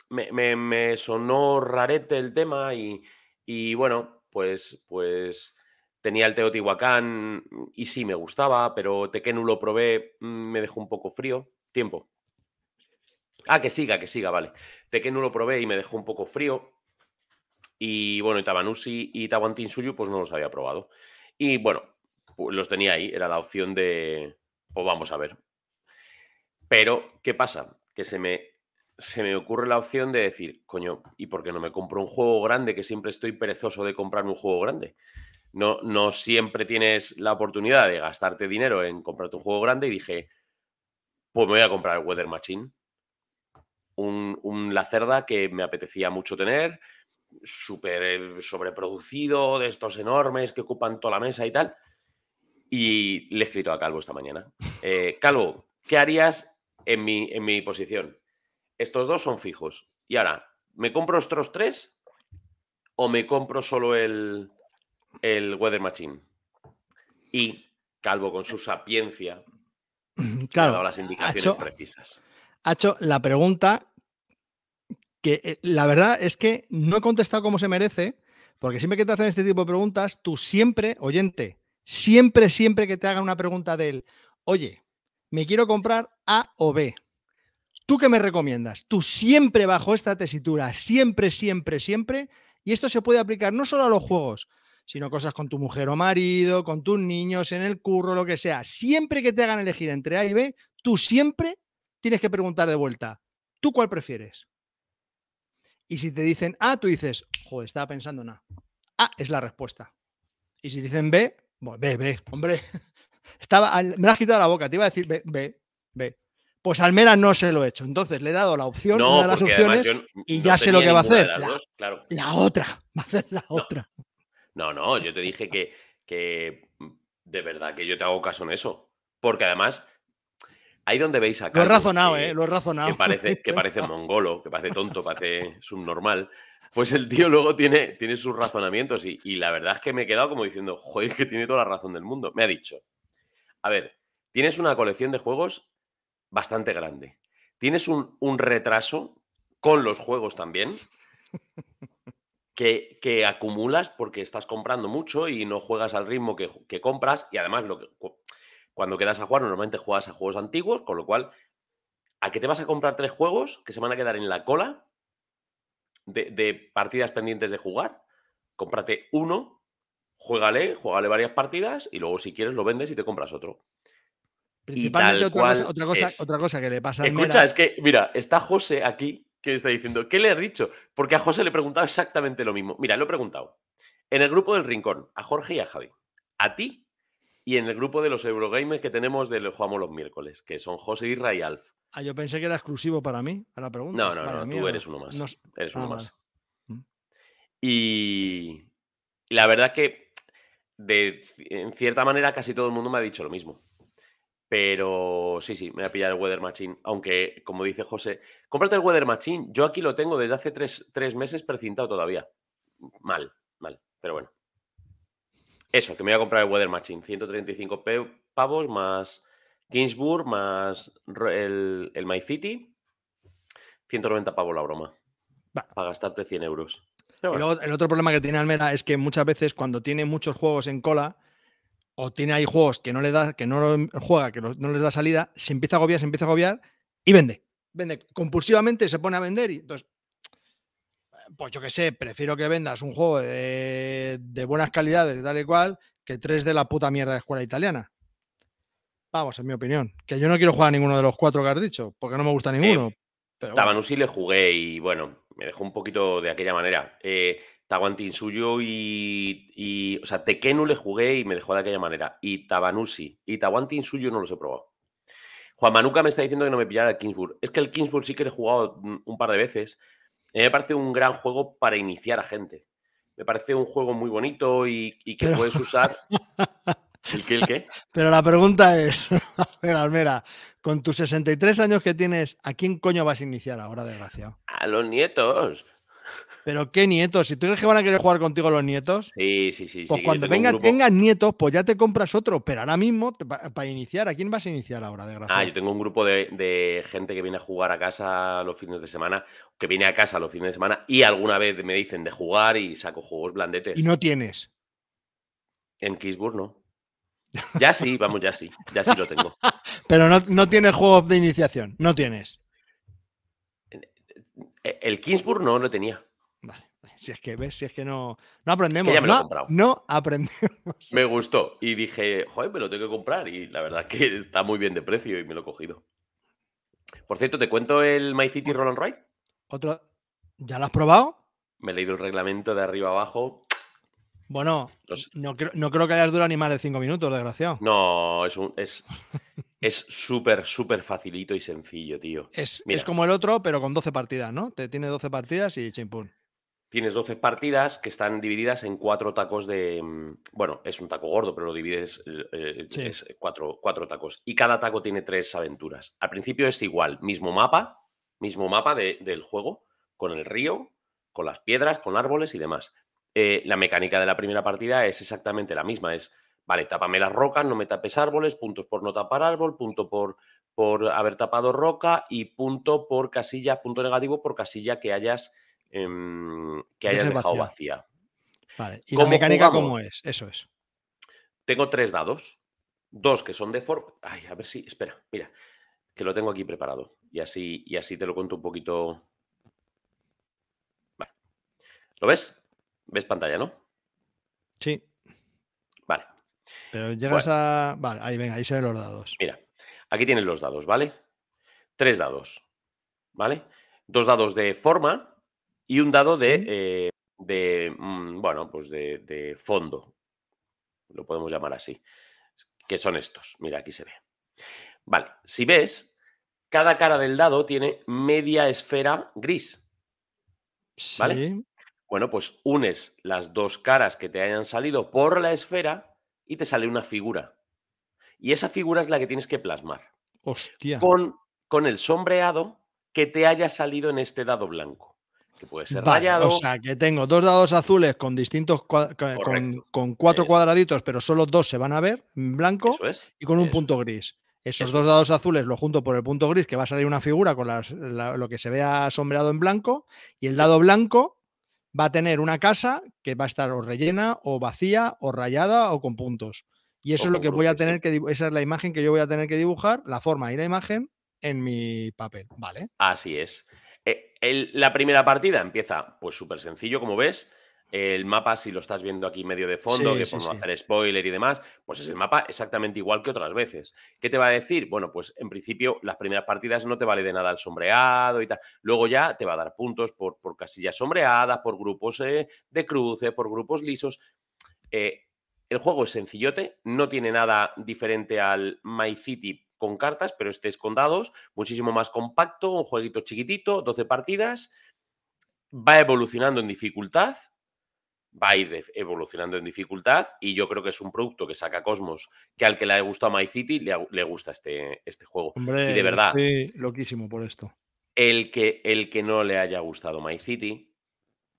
me, sonó rarete el tema y, bueno, pues, pues tenía el Teotihuacán y sí me gustaba, pero Tequenu lo probé, mm, me dejó un poco frío. Tiempo. Ah, que siga, que siga, vale. Tequenu lo probé y me dejó un poco frío. Y bueno, y y pues no los había probado. Y bueno, pues los tenía ahí, era la opción de, o pues vamos a ver, pero, ¿qué pasa? Que se me, se me ocurre la opción de decir, coño, ¿y por qué no me compro un juego grande? Que siempre estoy perezoso de comprar un juego grande. No, no siempre tienes la oportunidad de gastarte dinero en comprar tu juego grande y dije, pues me voy a comprar Weather Machine. Un, un Lacerda que me apetecía mucho tener, súper eh, sobreproducido, de estos enormes que ocupan toda la mesa y tal. Y le he escrito a Calvo esta mañana. Eh, Calvo, ¿qué harías en mi, posición. Estos dos son fijos. Y ahora, ¿me compro estos tres o me compro solo el, el Weather Machine? Y Calvo, con su sapiencia, claro, ha dado las indicaciones precisas. Ha hecho la pregunta que eh, la verdad es que no he contestado como se merece, porque siempre que te hacen este tipo de preguntas, tú siempre, oyente, siempre, siempre que te hagan una pregunta de él oye, me quiero comprar A o B. ¿Tú qué me recomiendas? Tú siempre bajo esta tesitura, siempre, siempre, siempre. Y esto se puede aplicar no solo a los juegos, sino cosas con tu mujer o marido, con tus niños, en el curro, lo que sea. Siempre que te hagan elegir entre A y B, tú siempre tienes que preguntar de vuelta, ¿tú cuál prefieres? Y si te dicen A, tú dices, joder, estaba pensando en A. A es la respuesta. Y si dicen B, pues B, B, hombre. Estaba, me la has quitado la boca, te iba a decir, ve, ve, Pues Almera no se lo he hecho. Entonces le he dado la opción, una de las opciones, y ya sé lo que [laughs] va a hacer. La, otra, va a hacer la otra. No, no, yo te dije que, de verdad que yo te hago caso en eso. Porque además, ahí donde veis acá. Lo he razonado, eh, lo he razonado. Que parece, [laughs] que parece mongolo, que parece tonto, parece subnormal. Pues el tío luego tiene, tiene sus razonamientos y, y la verdad es que me he quedado como diciendo, joder, que tiene toda la razón del mundo. Me ha dicho, a ver, tienes una colección de juegos bastante grande. Tienes un, retraso con los juegos también. Que, acumulas porque estás comprando mucho y no juegas al ritmo que, compras. Y además, lo cuando quedas a jugar, normalmente juegas a juegos antiguos, con lo cual, ¿a qué te vas a comprar tres juegos que se van a quedar en la cola de, de partidas pendientes de jugar? Cómprate uno juégale, juégale varias partidas y luego si quieres lo vendes y te compras otro. Principalmente otra cosa, otra, cosa, otra cosa, que le pasa a Escucha, es que, mira, está José aquí que está diciendo, ¿qué le has dicho? Porque a José le he preguntado exactamente lo mismo. Mira, lo he preguntado. En el grupo del Rincón, a Jorge y a Javi. A ti y en el grupo de los Eurogamers que tenemos de los jugamos los miércoles, que son José Irra y Alf. Ah, yo pensé que era exclusivo para mí, a la pregunta. No, no, no, tú eres uno más. Eres ah, uno más. Mm. Y la verdad que en cierta manera, casi todo el mundo me ha dicho lo mismo. Pero sí, sí, me ha pillado el Weather Machine. Aunque, como dice José, cómprate el Weather Machine. Yo aquí lo tengo desde hace tres, meses precintado todavía. Mal, mal, pero bueno. Eso, que me voy a comprar el Weather Machine. 135 pavos más Kingsburg más el, el My City. 190 pavos la broma. Para gastarte 100 euros el otro problema que tiene Almera es que muchas veces cuando tiene muchos juegos en cola o tiene ahí juegos que no le da, que no juega, que no les da salida, se empieza a gobiar, se empieza a agobiar y vende. Vende compulsivamente, se pone a vender y entonces pues yo qué sé, prefiero que vendas un juego de, buenas calidades, tal y cual, que tres de la puta mierda de escuela italiana. Vamos, en mi opinión. Que yo no quiero jugar a ninguno de los cuatro que has dicho, porque no me gusta ninguno. Eh, le jugué y bueno, me dejó un poquito de aquella manera. Eh, Suyo y, O sea, Tequenu le jugué y me dejó de aquella manera. Y Tabanusi. Y Suyo no los he probado. Juan Manuca me está diciendo que no me pillara el Kingsburg. Es que el Kingsburg sí que le he jugado un par de veces. me parece un gran juego para iniciar a gente. Me parece un juego muy bonito y, que puedes usar. [laughs] ¿El qué, qué? Pero la pregunta es, [laughs] Almera, Almera, con tus 63 años que tienes, ¿a quién coño vas a iniciar ahora, desgraciado? A los nietos. Pero qué nietos, si tú crees que van a querer jugar contigo los nietos, sí, sí, sí, pues cuando vengas, nietos, pues ya te compras otro. Pero ahora mismo, para iniciar, ¿a quién vas a iniciar ahora, ah, desgraciado? Ah, yo tengo un grupo de, gente que viene a jugar a casa los fines de semana, que viene a casa los fines de semana y alguna vez me dicen de jugar y saco juegos blandetes. ¿Y no tienes? En Kisburg no. Ya sí, vamos, ya sí, ya sí lo tengo. [laughs] Pero no, no tienes juegos de iniciación, no tienes. Eh, el Kingsburg no, lo tenía. Vale, si es que ves, si es que no, no aprendemos. no, no, aprendemos. Me gustó y dije, joder, me lo tengo que comprar y la verdad que [laughs] está muy bien de precio y me lo he cogido. Por cierto, ¿te cuento el My City Roll and Ride? Otro, ¿ya lo has probado? Me he leído el reglamento de arriba abajo. Bueno, no, creo, que hayas durado ni más de cinco minutos, desgraciado. No, es un... Es... Es súper, súper facilito y sencillo, tío. Es, como el otro, pero con 12 partidas, ¿no? Te tiene 12 partidas y chimpún. Tienes 12 partidas que están divididas en cuatro tacos de. Mm, bueno, es un taco gordo, pero lo divides eh, eh, cuatro, tacos. Y cada taco tiene tres aventuras. Al principio es igual, mismo mapa, mismo mapa del juego, con el río, con las piedras, con árboles y demás. Eh, la mecánica de la primera partida es exactamente la misma. Es Vale, tápame las rocas, no me tapes árboles, puntos por no tapar árbol, punto por, por haber tapado roca y punto por casilla, punto negativo por casilla que hayas, em, que hayas dejado vacía. Vale, ¿y la mecánica cómo es? Eso es. Tengo tres dados, dos que son de for... Ay, a ver si, espera, mira, que lo tengo aquí preparado y así, y así te lo cuento un poquito. ¿Lo ves? ¿Ves pantalla, no? Sí. Pero llegas a. Vale, ahí venga, ahí se ven los dados. Mira, aquí tienen los dados, ¿vale? Tres dados, ¿vale? Dos dados de forma y un dado de. Eh, mm, bueno, pues de, fondo. Lo podemos llamar así. Que son estos. Mira, aquí se ve. Vale, si ves, cada cara del dado tiene media esfera gris. ¿Vale? Bueno, pues unes las dos caras que te hayan salido por la esfera y te sale una figura. Y esa figura es la que tienes que plasmar. Hostia. Con, con el sombreado que te haya salido en este dado blanco. Que puede ser rayado. O sea, que tengo dos dados azules con distintos con, cuatro cuadraditos, pero solo dos se van a ver en blanco y con un punto gris. Esos dos dados azules los junto por el punto gris, que va a salir una figura con lo que se vea sombreado en blanco, y el dado blanco va a tener una casa que va a estar o rellena o vacía o rayada o con puntos. Y eso es lo que voy a tener que esa es la imagen que yo voy a tener que dibujar, la forma y la imagen en mi papel, ¿vale? Así es. Eh, la primera partida empieza pues súper sencillo, como ves, el mapa, si lo estás viendo aquí medio de fondo, que podemos hacer spoiler y demás, pues es el mapa exactamente igual que otras veces. ¿Qué te va a decir? Bueno, pues en principio las primeras partidas no te vale de nada el sombreado y tal. Luego ya te va a dar puntos por, por casillas sombreadas, por grupos eh, de cruce, por grupos lisos. Eh, el juego es sencillote, no tiene nada diferente al My City con cartas, pero este es con dados, muchísimo más compacto, un jueguito chiquitito, 12 partidas, va evolucionando en dificultad, va a ir evolucionando en dificultad y yo creo que es un producto que saca Cosmos, que al que le haya gustado My City le, gusta este, este juego. y de verdad. loquísimo por esto. El que, el que no le haya gustado My City,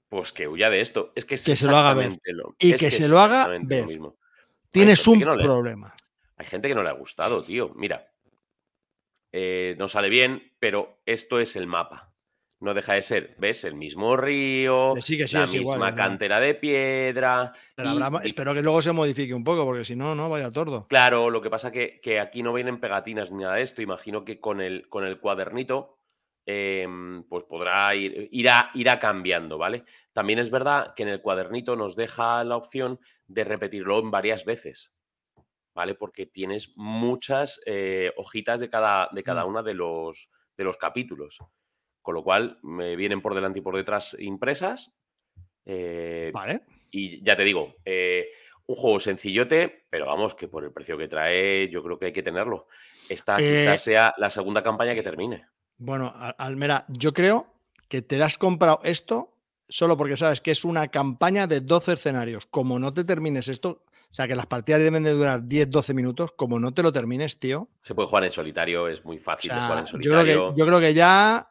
pues que huya de esto. Es que, se lo haga y que, se lo haga ver. mismo. Tienes un problema. hay gente que no le ha gustado, tío. Mira, eh, no sale bien, pero esto es el mapa no deja de ser, ves, el mismo río, eh, la misma cantera de piedra. espero que luego se modifique un poco, porque si no, no vaya tordo. Claro, lo que pasa que, que aquí no vienen pegatinas ni nada de esto. Imagino que con el, con el cuadernito, em, pues podrá ir, irá, cambiando, ¿vale? También es verdad que en el cuadernito nos deja la opción de repetirlo en varias veces. ¿Vale? Porque tienes muchas eh, hojitas de cada, de cada mm. de los, de los capítulos. Con lo cual, me vienen por delante y por detrás impresas. Eh, vale. Y ya te digo, eh, un juego sencillote, pero vamos, que por el precio que trae, yo creo que hay que tenerlo. Esta eh, quizás sea la segunda campaña que termine. Bueno, Almera, yo creo que te has comprado esto solo porque sabes que es una campaña de 12 escenarios. Como no te termines esto, o sea, que las partidas deben de durar 10-12 minutos, como no te lo termines, tío. Se puede jugar en solitario, es muy fácil jugar en solitario. yo creo que ya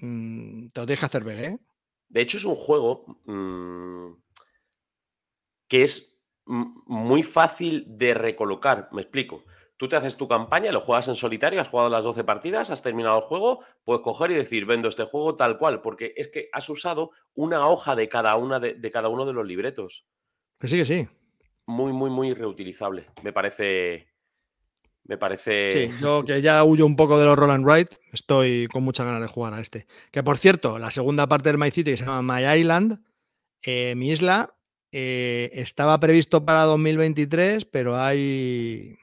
Mm, te, lo tienes hacer ver, ¿eh? De hecho, es un juego mm, que es muy fácil de recolocar. Me explico. Tú te haces tu campaña, lo juegas en solitario, has jugado las 12 partidas, has terminado el juego, puedes coger y decir, vendo este juego tal cual, porque es que has usado una hoja de cada, una de, de cada uno de los libretos. Que sí, que sí. Muy, muy, muy reutilizable. Me parece me parece. Sí, yo que ya huyo un poco de los Roland Wright, estoy con muchas ganas de jugar a este. Que por cierto, la segunda parte del My City se llama My Island, eh, mi isla, eh, estaba previsto para 2023, pero hay.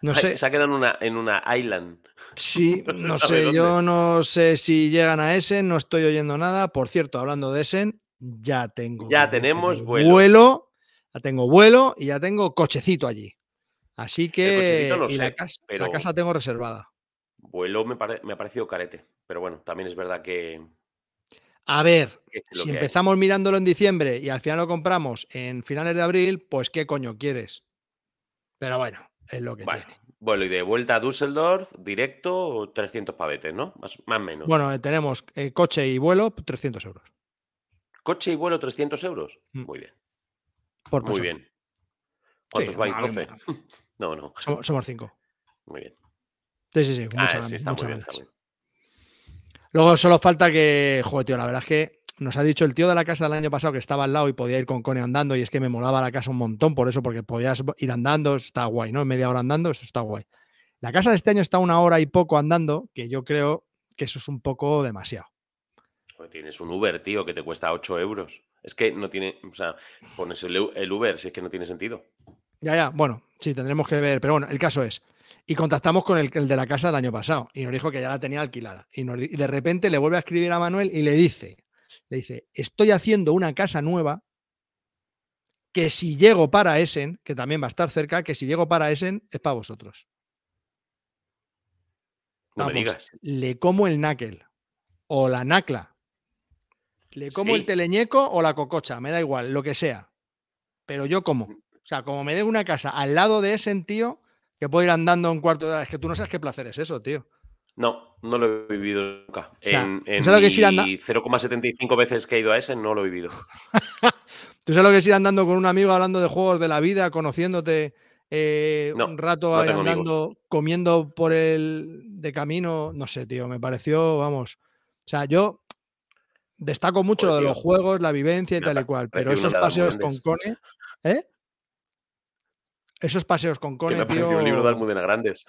No sé. Se ha quedado en una, en una island. Sí, [laughs] no, sé. Yo no sé si llegan a Essen, no estoy oyendo nada. Por cierto, hablando de Essen, ya tengo. Ya tenemos vuelo. Ya tengo vuelo y ya tengo cochecito allí. Así que la, casa, la, tengo reservada. Vuelo me, ha parecido carete, pero bueno, también es verdad que... A ver, si empezamos mirándolo en diciembre y al final lo compramos en finales de abril, pues qué coño quieres. Pero bueno, es lo que tiene. Bueno, y de vuelta a Düsseldorf, directo, 300 pavetes, ¿no? Más o menos. Bueno, eh, tenemos eh, coche y vuelo, 300 euros. Coche y vuelo, 300 euros. Mm. Muy bien. Por Muy bien. ¿Cuántos vais? ¿12? No, no. Somos, cinco. Muy bien. Sí, sí, sí. Muchas, ah, gracias. Luego solo falta que. Joder, tío, la verdad es que nos ha dicho el tío de la casa del año pasado que estaba al lado y podía ir con Cone andando. Y es que me molaba la casa un montón por eso, porque podías ir andando, está guay, ¿no? Media hora andando, eso está guay. La casa de este año está una hora y poco andando, que yo creo que eso es un poco demasiado. tienes un Uber, tío, que te cuesta 8 euros. Es que no tiene, o sea, pones el Uber si es que no tiene sentido. Ya, ya, bueno, sí, tendremos que ver, pero bueno, el caso es. Y contactamos con el, de la casa del año pasado y nos dijo que ya la tenía alquilada. Y, de repente le vuelve a escribir a Manuel y le dice, le dice, estoy haciendo una casa nueva que si llego para Essen, que también va a estar cerca, que si llego para Essen es para vosotros. Le como el náquel o la nacla. Le como el teleñeco o la cococha, me da igual, lo que sea. Pero yo como. O sea, como me dé una casa al lado de ese, tío, que puedo ir andando un cuarto de Es que tú no sabes qué placer es eso, tío. No, no lo he vivido nunca. O 0,75 veces que he ido a ese, no lo he vivido. [laughs] ¿Tú sabes lo que es ir andando con un amigo hablando de juegos de la vida, conociéndote eh, un rato andando, comiendo por el de camino? No sé, tío, me pareció, vamos. O sea, yo destaco mucho lo de los juegos, la vivencia y tal y cual, pero esos paseos con Cone, ¿eh? Esos paseos con Cone. Que me tío... un libro de Almudena Grandes.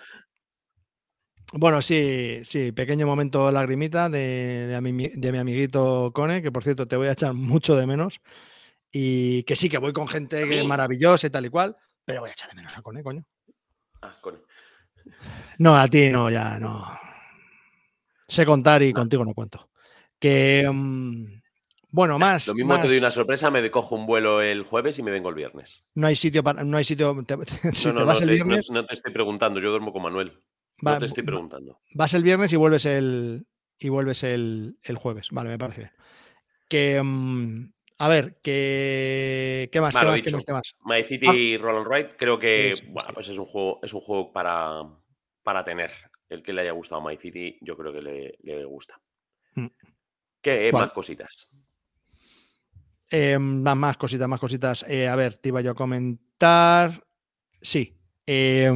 Bueno, sí, sí, pequeño momento lagrimita de, de, mi, amiguito Cone, que por cierto te voy a echar mucho de menos. Y que sí, que voy con gente maravillosa y tal y cual, pero voy a echar de menos a Cone, coño. Ah, Cone. No, a ti no, ya no. Sé contar y ah. contigo no cuento. Que. Mm, bueno, más. Lo mismo te doy una sorpresa, me cojo un vuelo el jueves y me vengo el viernes. No hay sitio para. No hay sitio. estoy preguntando, yo duermo con Manuel. no te estoy preguntando. Vas el viernes y vuelves el. Y vuelves el, jueves. Vale, me parece bien. Que. Mm, a ver, ¿qué más? ¿Qué más? My City y ah. Roll and Ride, creo que pues es un juego, es un juego para, para tener. El que le haya gustado My City, yo creo que le, gusta. Mm. ¿Qué más cositas? Em, más, cositas, más cositas. Eh, a ver, te iba yo a comentar. Sí. Eh,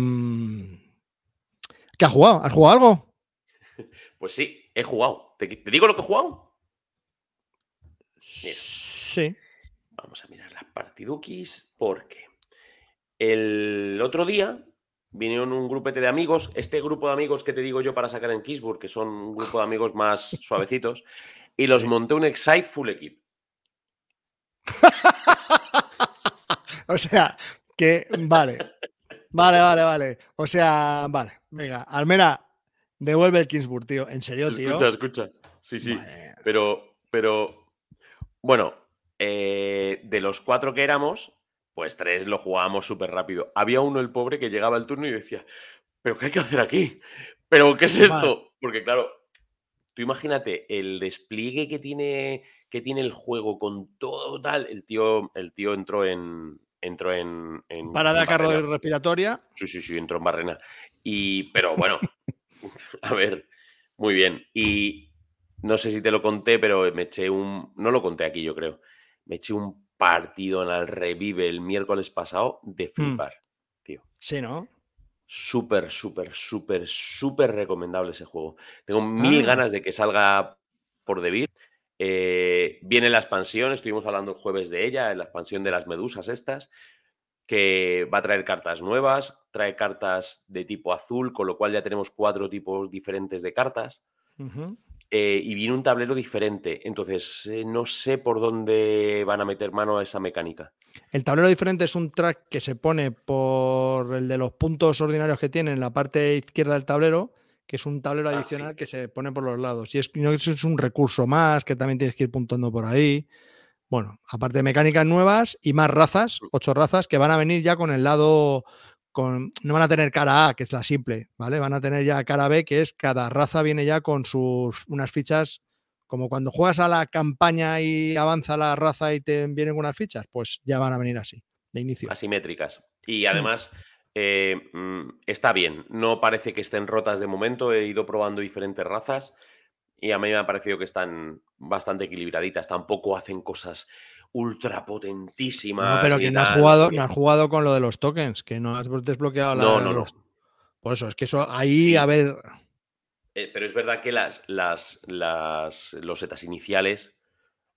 ¿Qué has jugado? ¿Has jugado algo? [laughs] Pues sí, he jugado. ¿Te, digo lo que he jugado? Sí. Vamos a mirar las partidukis porque el otro día vinieron un grupete de amigos, este grupo de amigos que te digo yo para sacar en Kisburg, que son un grupo de amigos más [laughs] suavecitos, y los monté un Exciteful Equip. [laughs] o sea, que vale. Vale, vale, vale. O sea, vale. Venga, Almera, devuelve el Kingsburg, tío. En serio, tío. Escucha, escucha. Sí, sí. Pero, pero, bueno, eh, de los cuatro que éramos, pues tres lo jugábamos súper rápido. Había uno, el pobre, que llegaba al turno y decía, ¿pero qué hay que hacer aquí? ¿Pero qué es esto? Porque, claro, Tú imagínate el despliegue que tiene, que tiene el juego con todo tal. El tío, el tío entró en. Entró en. en Parada carro respiratoria. Sí, sí, sí, entró en Barrena. Y, pero bueno, [laughs] a ver, muy bien. Y no sé si te lo conté, pero me eché un. No lo conté aquí, yo creo. Me eché un partido en el Revive el miércoles pasado de mm. flipar, tío. Sí, ¿no? Súper, súper, súper, súper recomendable ese juego. Tengo mil ah. ganas de que salga por debir. Eh, viene la expansión, estuvimos hablando el jueves de ella, la expansión de las medusas estas, que va a traer cartas nuevas, trae cartas de tipo azul, con lo cual ya tenemos cuatro tipos diferentes de cartas. Eh, y viene un tablero diferente, entonces eh, no sé por dónde van a meter mano a esa mecánica. El tablero diferente es un track que se pone por el de los puntos ordinarios que tiene en la parte izquierda del tablero, que es un tablero ah, adicional que se pone por los lados. Y es, es un recurso más que también tienes que ir puntuando por ahí. Bueno, aparte de mecánicas nuevas y más razas, mm. ocho razas, que van a venir ya con el lado, con, no van a tener cara A, que es la simple, ¿vale? Van a tener ya cara B, que es cada raza viene ya con sus unas fichas como cuando juegas a la campaña y avanza la raza y te vienen unas fichas, pues ya van a venir así, de inicio. Asimétricas. Y mm. además, eh, mm, está bien. No parece que estén rotas de momento. He ido probando diferentes razas y a mí me ha parecido que están bastante equilibraditas. Tampoco hacen cosas ultra potentísimas. No, pero que no has, jugado, has jugado con lo de los tokens, que no has desbloqueado la. No, no, no. Por eso, es que eso ahí, a ver. Eh, pero es verdad que las, las, las losetas iniciales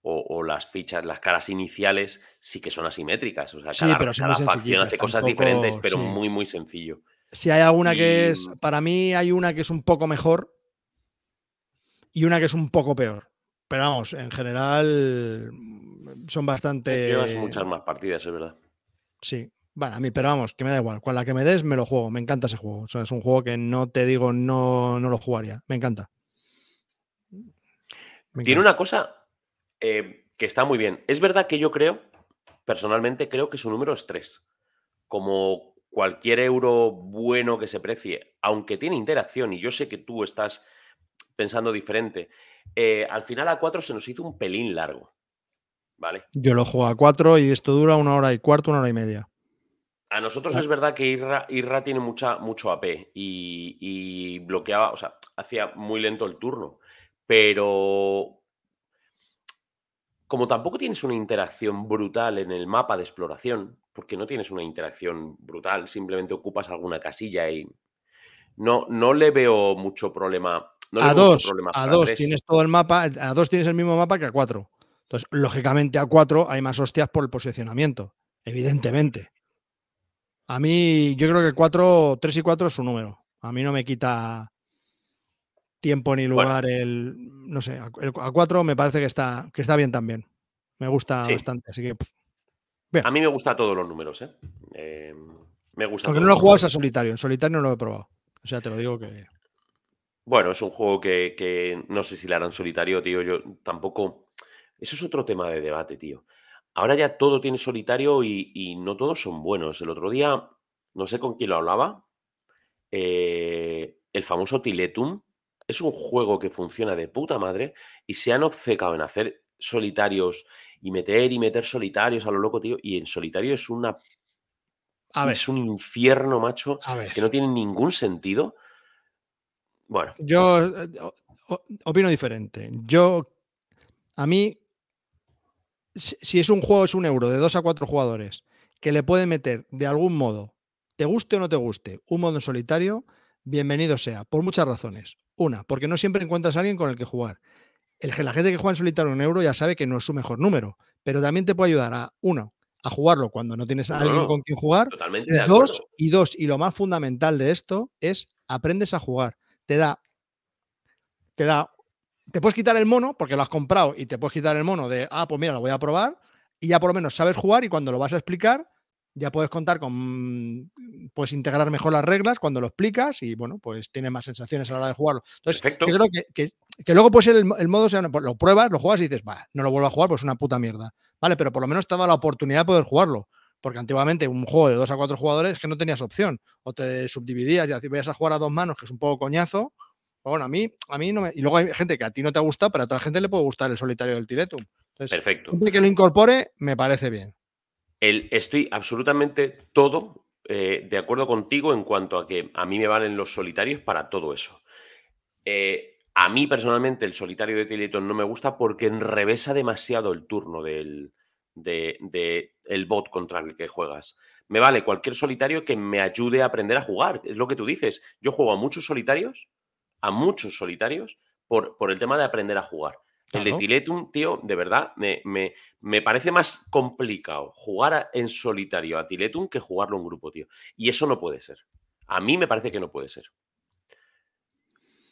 o, las fichas, las caras iniciales sí que son asimétricas. O sea, cada, pero cada facción hace cosas diferentes, pero muy, muy sencillo. Si hay alguna que es. Para mí hay una que es un poco mejor y una que es un poco peor. Pero vamos, en general mm, son bastante. Llevas muchas más partidas, es verdad. Sí, Vale, a mí, pero vamos, que me da igual. Con la que me des, me lo juego. Me encanta ese juego. O sea, es un juego que no te digo, no, no lo jugaría. Me encanta. Tiene una cosa eh, que está muy bien. Es verdad que yo creo, personalmente, creo que su número es 3. Como cualquier euro bueno que se precie, aunque tiene interacción, y yo sé que tú estás pensando diferente, eh, al final a 4 se nos hizo un pelín largo. ¿Vale? Yo lo juego a 4 y esto dura una hora y cuarto, una hora y media. A nosotros es verdad que Irra, tiene mucha, mucho AP y, bloqueaba, o sea, hacía muy lento el turno. Pero como tampoco tienes una interacción brutal en el mapa de exploración, porque no tienes una interacción brutal, simplemente ocupas alguna casilla y no, no le veo mucho problema. No a dos, a dos tienes todo el mapa, a dos tienes el mismo mapa que a cuatro. Entonces, lógicamente a cuatro hay más hostias por el posicionamiento, evidentemente. A mí, yo creo que 4, 3 y 4 es su número. A mí no me quita tiempo ni lugar el. No sé, a, el, 4 me parece que está, que está bien también. Me gusta bastante, así que. A mí me gustan todos los números, ¿eh? Em, me gusta. Porque no lo he jugado a solitario, en solitario no lo he probado. O sea, te lo digo que. Bueno, es un juego que, que no sé si le harán solitario, tío. Yo tampoco. Eso es otro tema de debate, tío ahora ya todo tiene solitario y, no todos son buenos. El otro día, no sé con quién lo hablaba, eh, el famoso Tiletum es un juego que funciona de puta madre y se han obcecado en hacer solitarios y meter y meter solitarios a lo loco, tío. Y en solitario es una. A Es un infierno, macho, que no tiene ningún sentido. Bueno. Yo eh, opino diferente. Yo. A mí, si es un juego, es un euro de dos a cuatro jugadores que le puede meter de algún modo, te guste o no te guste, un modo en solitario, bienvenido sea, por muchas razones. Una, porque no siempre encuentras a alguien con el que jugar. El, la gente que juega en solitario un euro ya sabe que no es su mejor número, pero también te puede ayudar a, uno, a jugarlo cuando no tienes a alguien con quien jugar. dos, y dos, y lo más fundamental de esto es aprendes a jugar. Te da, te da te puedes quitar el mono porque lo has comprado y te puedes quitar el mono de, ah, pues mira, lo voy a probar y ya por lo menos sabes jugar y cuando lo vas a explicar ya puedes contar con, mm, puedes integrar mejor las reglas cuando lo explicas y bueno, pues tienes más sensaciones a la hora de jugarlo. Entonces, creo que, luego puede el, modo, sea, pues lo pruebas, lo juegas y dices, va, no lo vuelvo a jugar, pues es una puta mierda. Vale, pero por lo menos estaba la oportunidad de poder jugarlo. Porque antiguamente un juego de dos a cuatro jugadores que no tenías opción. O te subdividías y decías, vayas a jugar a dos manos, que es un poco coñazo, bueno, a mí, a mí no me. Y luego hay gente que a ti no te gusta, pero a otra gente le puede gustar el solitario del Tiletum. Entonces, Perfecto. Siempre que lo incorpore, me parece bien. estoy absolutamente todo eh, de acuerdo contigo en cuanto a que a mí me valen los solitarios para todo eso. Eh, a mí personalmente el solitario de Tiletum no me gusta porque enrevesa demasiado el turno del, bot contra el que juegas. Me vale cualquier solitario que me ayude a aprender a jugar. Es lo que tú dices. Yo juego a muchos solitarios a muchos solitarios por, por el tema de aprender a jugar. El de Tiletum, tío, de verdad, me, me, parece más complicado jugar en solitario a Tiletum que jugarlo en grupo, tío. Y eso no puede ser. A mí me parece que no puede ser.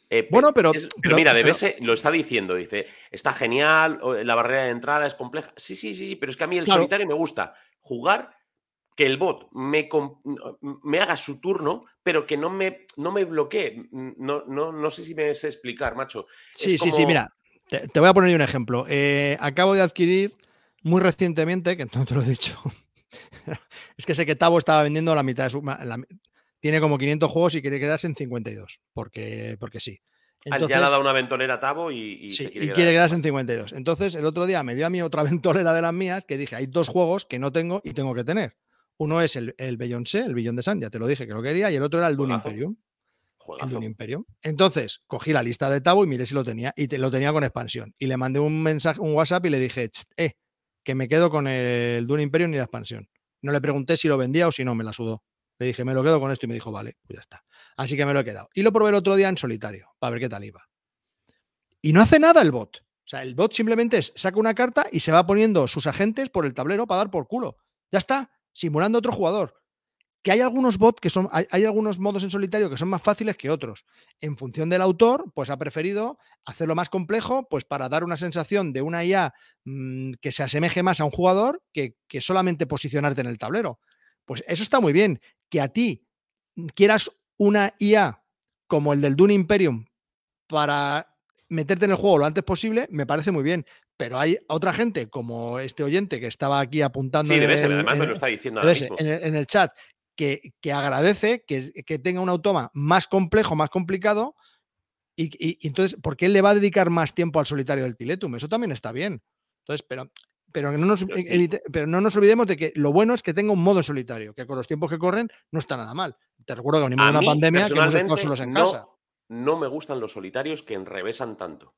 Eh, bueno, pero, mira de vez lo está diciendo, dice, está genial, la barrera de entrada es compleja. Sí, sí, sí, sí pero es que a mí el solitario me gusta jugar que el bot me, haga su turno, pero que no me, no me bloquee. No, no, no sé si me sé explicar, macho. Sí, sí, sí, mira, te, voy a poner un ejemplo. Eh, acabo de adquirir muy recientemente, que no te lo he dicho, [laughs] es que sé que Tavo estaba vendiendo la mitad de su... tiene como 500 juegos y quiere quedarse en 52, porque, porque sí. Entonces, ah, ya le ha dado una ventolera a Tavo y, quiere, y quiere quedarse en 52. Entonces, el otro día me dio a mí otra [laughs] ventolera de las mías que dije, hay dos juegos que no tengo y tengo que tener. Uno es el, el Beyoncé, el Billón de San, ya te lo dije que lo quería, y el otro era el Dune Imperium. El Dune Imperium. Entonces, cogí la lista de Tabo y miré si lo tenía, y lo tenía con expansión. Y le mandé un mensaje, un WhatsApp y le dije, eh, que me quedo con el Dune Imperium ni la expansión. No le pregunté si lo vendía o si no, me la sudó. Le dije, me lo quedo con esto y me dijo, vale, pues ya está. Así que me lo he quedado. Y lo probé el otro día en solitario, para ver qué tal iba. Y no hace nada el bot. O sea, el bot simplemente saca una carta y se va poniendo sus agentes por el tablero para dar por culo. Ya está simulando a otro jugador. Que hay algunos bots que son, hay, algunos modos en solitario que son más fáciles que otros. En función del autor, pues ha preferido hacerlo más complejo, pues para dar una sensación de una IA mm, que se asemeje más a un jugador que, que solamente posicionarte en el tablero. Pues eso está muy bien. Que a ti mm, quieras una IA como el del Dune Imperium para meterte en el juego lo antes posible, me parece muy bien pero hay otra gente, como este oyente que estaba aquí apuntando. Sí, debe ser, en, está diciendo En, el, chat, que, agradece que, tenga un automa más complejo, más complicado. Y, entonces, ¿por qué él le va a dedicar más tiempo al solitario del Tiletum? Eso también está bien. Entonces, pero, pero, no nos, pero no nos olvidemos de que lo bueno es que tenga un modo solitario, que con los tiempos que corren no está nada mal. Te recuerdo que venimos de una pandemia que en casa. No me gustan los solitarios que enrevesan tanto.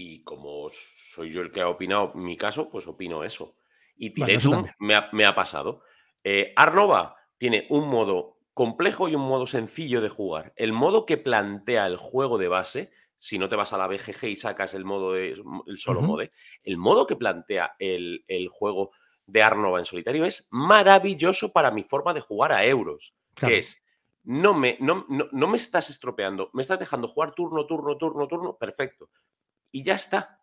Y como soy yo el que ha opinado mi caso, pues opino eso. Y Tiretum me, ha, pasado. Eh, Arnova tiene un modo complejo y un modo sencillo de jugar. El modo que plantea el juego de base, si no te vas a la BGG y sacas el modo el solo modo mode, el modo que plantea el, juego de Arnova en solitario es maravilloso para mi forma de jugar a euros, que es no me, no, no, no, me estás estropeando, me estás dejando jugar turno, turno, turno, turno, perfecto y ya está.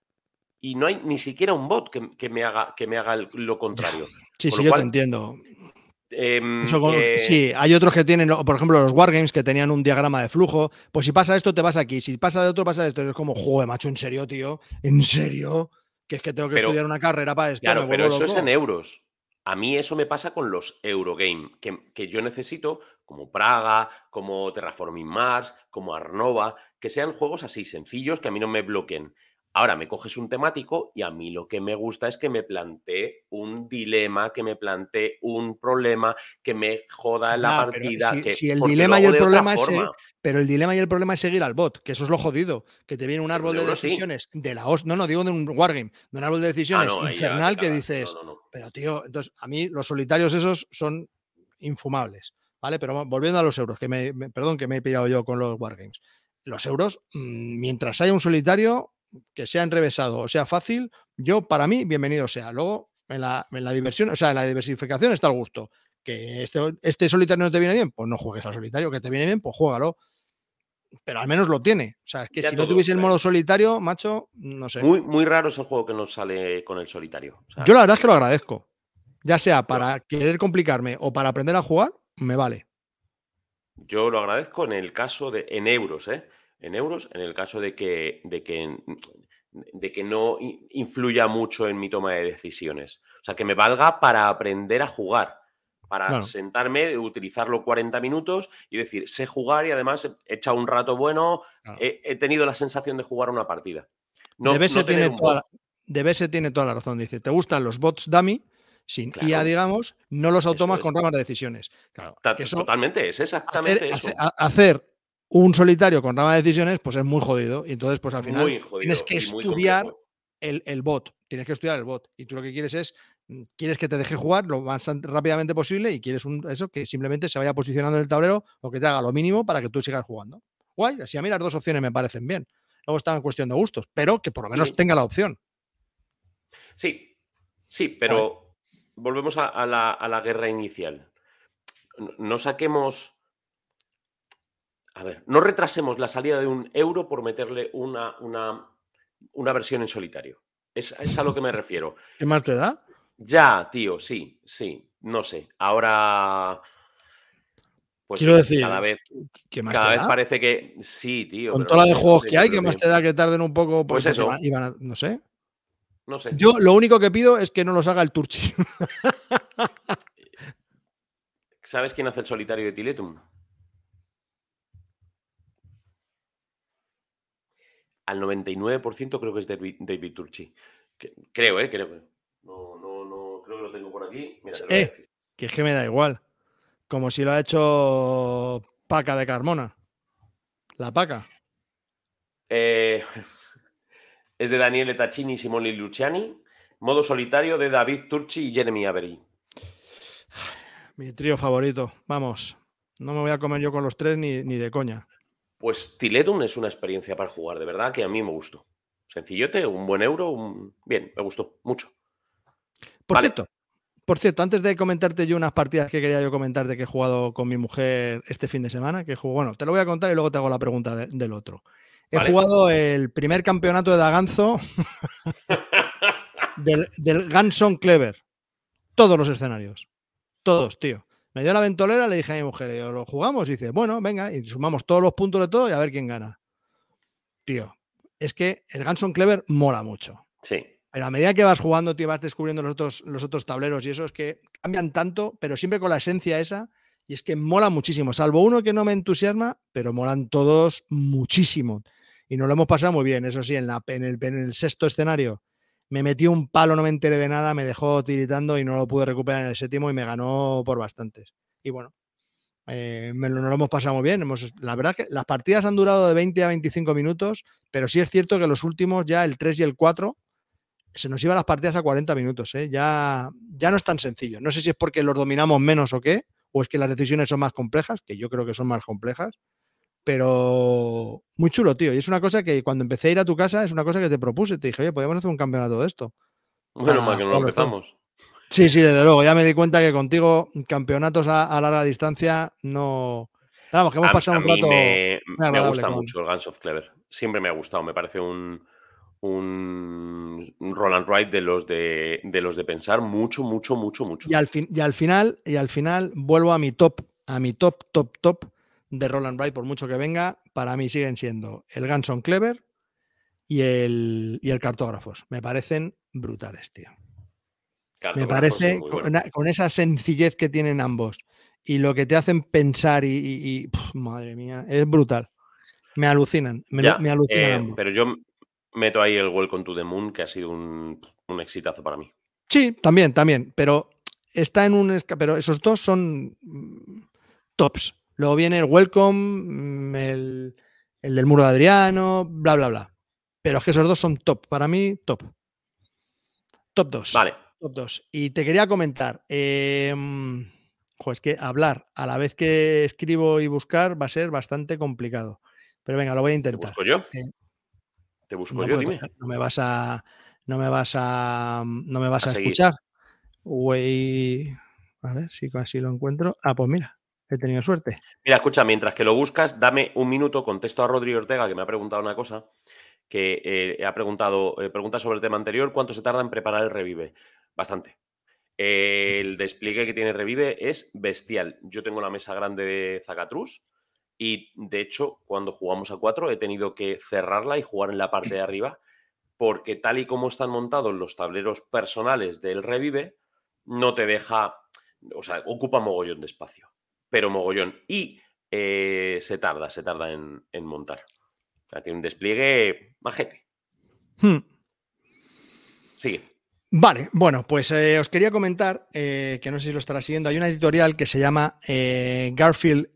Y no hay ni siquiera un bot que, me, haga, que me haga lo contrario. Sí, sí, yo te entiendo. Em, eh, sí, hay otros que tienen, por ejemplo, los Wargames que tenían un diagrama de flujo. Pues si pasa esto, te vas aquí. Si pasa de otro, pasa de esto. Es como, joder, macho, en serio, tío. En serio. Que es que tengo que estudiar una carrera para esto. Claro, pero eso es en euros. A mí eso me pasa con los Eurogame, que, que, yo necesito, como Praga, como Terraforming Mars, como Arnova, que sean juegos así sencillos, que a mí no me bloqueen. Ahora me coges un temático y a mí lo que me gusta es que me plantee un dilema, que me plantee un problema, que me joda la partida. Si, el dilema y el problema es pero el dilema y el problema es seguir al bot, que eso es lo jodido, que te viene un árbol de, decisiones de la os, no, no digo de un wargame, de un árbol de ah, decisiones infernal que dices, pero tío, entonces a mí los solitarios esos son infumables, ¿vale? Pero volviendo a los euros, que me, perdón que me he pirado yo con los wargames. Los euros, mm, mientras haya un solitario, que sea enrevesado o sea fácil, yo para mí, bienvenido sea. Luego, en la, diversión, o sea, la diversificación está el gusto. Que este, este solitario no te viene bien, pues no juegues al solitario. Que te viene bien, pues juégalo pero al menos lo tiene. O sea, es que si no tuviese el modo solitario, macho, no sé. Muy, raro es el juego que no sale con el solitario. Yo la verdad es que lo agradezco. Ya sea para querer complicarme o para aprender a jugar, me vale. Yo lo agradezco en el caso de en euros, ¿eh? en euros, en el caso de que, de que, de que no influya mucho en mi toma de decisiones. O sea, que me valga para aprender a jugar, para sentarme, utilizarlo 40 minutos y decir, sé jugar y además he echado un rato bueno, he, tenido la sensación de jugar una partida. No, de tiene toda la, tiene toda la razón, dice, ¿te gustan los bots dummy? sin ya digamos, no los automas con ramas de decisiones. totalmente, es exactamente eso. hacer, un solitario con rama de decisiones, pues es muy jodido. Y entonces, pues al final tienes que estudiar el, bot. Tienes que estudiar el bot. Y tú lo que quieres es, mm, quieres que te deje jugar lo más rápidamente posible y quieres un, eso que simplemente se vaya posicionando en el tablero o que te haga lo mínimo para que tú sigas jugando. Guay, así a mí las dos opciones me parecen bien. Luego está en cuestión de gustos, pero que por lo menos tenga la opción. Sí, sí, pero volvemos la, a la guerra inicial. No saquemos a ver, no retrasemos la salida de un euro por meterle una, una, una versión en solitario. Es, a lo que me refiero. [laughs] ¿Qué más te da? Ya, tío, sí, sí, no sé. Ahora, pues Quiero decir, cada vez, ¿qué más vez parece que sí, tío. Con toda la de juegos que hay, ¿qué más te da que tarden un poco? Pues eso. no sé. No sé. Yo lo único que pido es que no los haga el Turchi. [laughs] ¿Sabes quién hace el solitario de Tiletum? al 99% creo que es David, Turchi. Creo, ¿eh? Creo. No, no, no, creo que lo tengo por aquí. Eh, que es que me da igual. Como si lo ha hecho Paca de Carmona. La Paca. Eh, [laughs] es de Daniele Tacchini, Simone Luciani. Modo solitario de David Turchi y Jeremy Avery. Mi trío favorito. Vamos. No me voy a comer yo con los tres ni de coña. Pues Tiletum es una experiencia para jugar, de verdad que a mí me gustó. Sencillote, un buen euro, un... bien, me gustó mucho. Por cierto, por cierto, antes de comentarte yo unas partidas que quería yo comentarte que he jugado con mi mujer este fin de semana, que jugó bueno, te lo voy a contar y luego te hago la pregunta del otro. He jugado el primer campeonato de Daganzo [laughs] del Ganson Clever. Todos los escenarios. Todos, tío. Me dio la ventolera, le dije a mi mujer, lo jugamos, y dice, bueno, venga, y sumamos todos los puntos de todo y a ver quién gana. Tío, es que el Ganson Clever mola mucho. Sí. Pero a medida que vas jugando, te vas descubriendo los otros, los otros tableros y eso, es que cambian tanto, pero siempre con la esencia esa. Y es que mola muchísimo, salvo uno que no me entusiasma, pero molan todos muchísimo. Y nos lo hemos pasado muy bien, eso sí, en, la, en el sexto escenario me metió un palo, no me enteré de nada, me dejó tiritando y no lo pude recuperar en el séptimo y me ganó por bastantes. Y bueno, no eh, lo, nos lo hemos pasado muy bien. Hemos, la verdad que las partidas han durado de 20 a 25 minutos, pero sí es cierto que los últimos, ya el 3 y el 4, se nos iban las partidas a 40 minutos. ¿eh? Ya, ya no es tan sencillo. No sé si es porque los dominamos menos o qué, o es que las decisiones son más complejas, que yo creo que son más complejas, pero muy chulo, tío. Y es una cosa que cuando empecé a ir a tu casa, es una cosa que te propuse. Te dije, oye, podemos hacer un campeonato de esto. Bueno, más que no lo empezamos. Sí, sí, desde luego. Ya me di cuenta que contigo, campeonatos a, larga distancia, no. Vamos, que hemos pasado un rato. Me, gusta mucho el Guns of Clever. Siempre me ha gustado. Me parece un, un, Roland Wright de los de, los de pensar mucho, mucho, mucho, mucho. Y al, fin, y al final, y al final vuelvo a mi top, a mi top, top, top de Roland Wright, por mucho que venga, para mí siguen siendo el Ganson Clever y el, y el Cartógrafos. Me parecen brutales, tío. Me parece, con, esa sencillez que tienen ambos y lo que te hacen pensar y, madre mía, es brutal. Me alucinan, me, alucinan eh, Pero yo meto ahí el Welcome to the Moon, que ha sido un, exitazo para mí. Sí, también, también, pero está en un... Pero esos dos son mm, tops Luego viene el Welcome, mm, el, el del muro de Adriano, bla, bla, bla. Pero es que esos dos son top, para mí, top. Top 2. Vale. Top 2. Y te quería comentar, eh, pues que hablar a la vez que escribo y buscar va a ser bastante complicado. Pero venga, lo voy a intentar. ¿Te busco yo? Eh, ¿Te busco no yo? no me vas a. No me vas a. No me vas a, escuchar. A ver si así lo encuentro. Ah, pues mira he tenido suerte. Mira, escucha, mientras que lo buscas, dame un minuto, contesto a Rodrigo Ortega, que me ha preguntado una cosa, que eh, ha preguntado, eh, pregunta sobre el tema anterior, ¿cuánto se tarda en preparar el revive? Bastante. el despliegue que tiene revive es bestial. Yo tengo la mesa grande de Zacatrus y, de hecho, cuando jugamos a cuatro he tenido que cerrarla y jugar en la parte de arriba porque tal y como están montados los tableros personales del revive, no te deja, o sea, ocupa mogollón de espacio pero mogollón. Y eh, se tarda, se tarda en, montar. tiene un despliegue majete. Hmm. Sigue. Vale, bueno, pues eh, os quería comentar, eh, que no sé si lo estará siguiendo, hay una editorial que se llama Garfield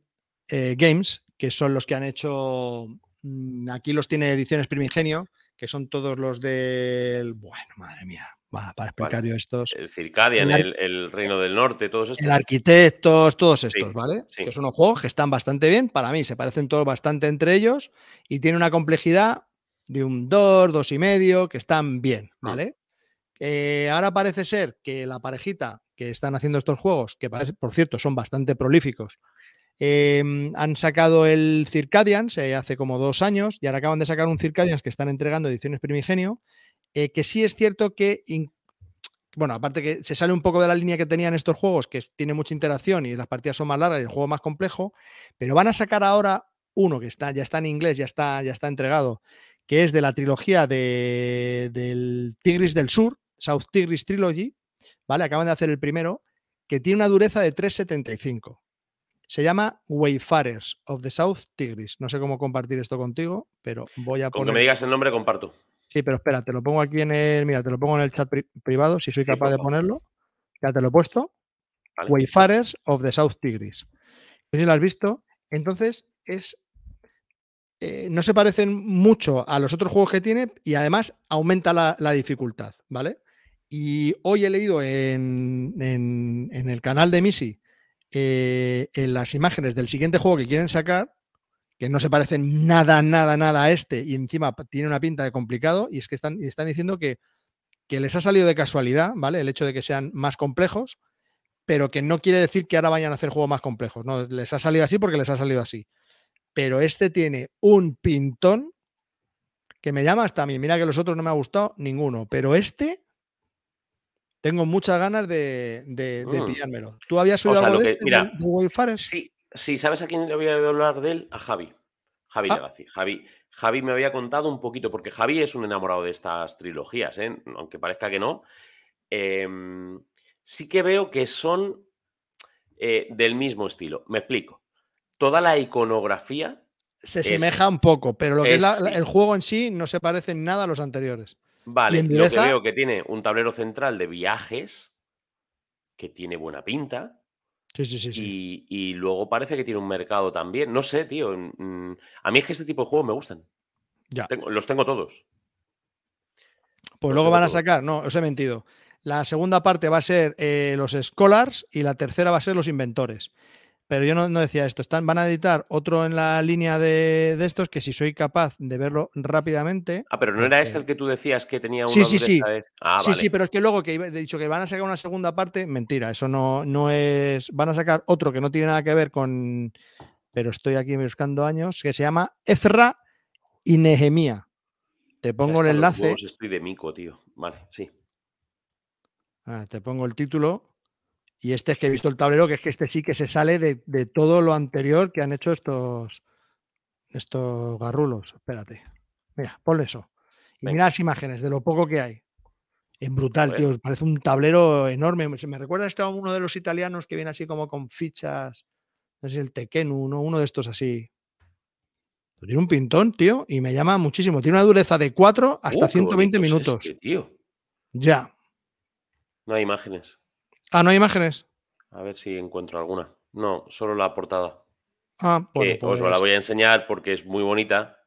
Games, que son los que han hecho, mm, aquí los tiene Ediciones Primigenio, que son todos los del, bueno, madre mía, para explicar yo estos. El Circadian, el, Reino del Norte, todos estos. El Arquitectos, todos estos, ¿vale? Que son unos juegos que están bastante bien, para mí, se parecen todos bastante entre ellos y tiene una complejidad de un 2, 2 y medio, que están bien, mm. ¿vale? Eh, ahora parece ser que la parejita que están haciendo estos juegos, que por cierto son bastante prolíficos, em, han sacado el Circadian, hace como dos años, y ahora acaban de sacar un Circadian que están entregando ediciones Primigenio, eh, que sí es cierto que, bueno, aparte que se sale un poco de la línea que tenían estos juegos, que tiene mucha interacción y las partidas son más largas y el juego más complejo, pero van a sacar ahora uno que está, ya está en inglés, ya está, ya está entregado, que es de la trilogía de, del Tigris del Sur, South Tigris Trilogy, ¿vale? Acaban de hacer el primero, que tiene una dureza de 375. Se llama Wayfarers of the South Tigris. No sé cómo compartir esto contigo, pero voy a Con poner... me digas el nombre, comparto. Sí, pero espera, te lo pongo aquí en el. Mira, te lo pongo en el chat privado, si soy capaz de ponerlo. Ya te lo he puesto. Wayfarers of the South Tigris. No si lo has visto. Entonces, es. Eh, no se parecen mucho a los otros juegos que tiene y además aumenta la, dificultad, ¿vale? Y hoy he leído en, el canal de Misi eh, en las imágenes del siguiente juego que quieren sacar que no se parecen nada, nada, nada a este y encima tiene una pinta de complicado y es que están, están diciendo que, que les ha salido de casualidad, ¿vale? El hecho de que sean más complejos, pero que no quiere decir que ahora vayan a hacer juegos más complejos, ¿no? Les ha salido así porque les ha salido así. Pero este tiene un pintón que me llama hasta a mí. Mira que los otros no me ha gustado ninguno, pero este tengo muchas ganas de, mm. pillármelo. ¿Tú habías oído de, este, de, Sí, Sí, ¿sabes a quién le voy a hablar de él? A Javi. Javi ah. Javi, Javi me había contado un poquito, porque Javi es un enamorado de estas trilogías, ¿eh? aunque parezca que no. Em, sí que veo que son eh, del mismo estilo. Me explico. Toda la iconografía. Se asemeja un poco, pero el juego en sí no se parece en nada a los anteriores. Vale, lo que veo que tiene un tablero central de viajes que tiene buena pinta y, luego parece que tiene un mercado también. No sé, tío. Mm, a mí es que este tipo de juegos me gustan. Ya. los tengo todos. Pues luego van a sacar, no, os he mentido. La segunda parte va a ser eh, los scholars y la tercera va a ser los inventores. Pero yo no, decía esto. van a editar otro en la línea de, estos que si soy capaz de verlo rápidamente. Ah, pero no eh, era eh, ese el que tú decías que tenía una. Ah, sí, sí, sí. sí, sí, pero es que luego que he dicho que van a sacar una segunda parte, mentira, eso no, no es. Van a sacar otro que no tiene nada que ver con. Pero estoy aquí buscando años, que se llama Ezra y Nehemia. Te pongo el enlace. estoy de mico, tío. Vale, sí. Ah, te pongo el título. Y este es que he visto el tablero, que es que este sí que se sale de, todo lo anterior que han hecho estos, estos garrulos. Espérate. Mira, ponle eso. mira las imágenes de lo poco que hay. Es brutal, tío. Parece un tablero enorme. Me recuerda este a uno de los italianos que viene así como con fichas. Es el Tequenu, uno, uno de estos así. tiene un pintón, tío, y me llama muchísimo. Tiene una dureza de 4 hasta 120 uh, este, minutos. Ya. No hay imágenes. Ah, ¿no hay imágenes? A ver si encuentro alguna. No, solo la portada. Ah, bueno, pues... Os la pues voy a enseñar porque es muy bonita.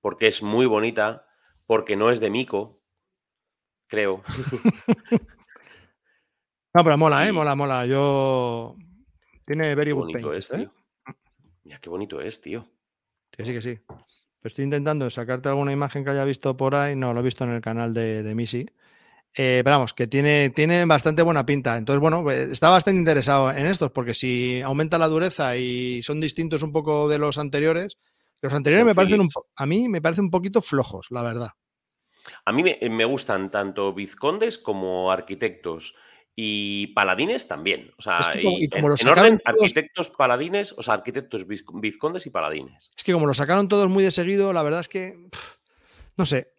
Porque es muy bonita. Porque no es de Mico. Creo. [laughs] no, pero mola, ¿eh? Mola, mola. Yo. Tiene very good bonito paint, eh. Mira, qué bonito es, tío. sí, que sí. estoy intentando sacarte alguna imagen que haya visto por ahí. No, lo he visto en el canal de, de Missy. Eh, vamos, que tiene, tiene bastante buena pinta. Entonces, bueno, eh, estaba bastante interesado en estos, porque si aumenta la dureza y son distintos un poco de los anteriores, los anteriores me parecen un, a mí me parecen un poquito flojos, la verdad. A mí me, eh, gustan tanto vizcondes como arquitectos y paladines también. O sea, como, en, los arquitectos, paladines, o sea, arquitectos, vizcondes y paladines. Es que como los sacaron todos muy de seguido, la verdad es que. no sé.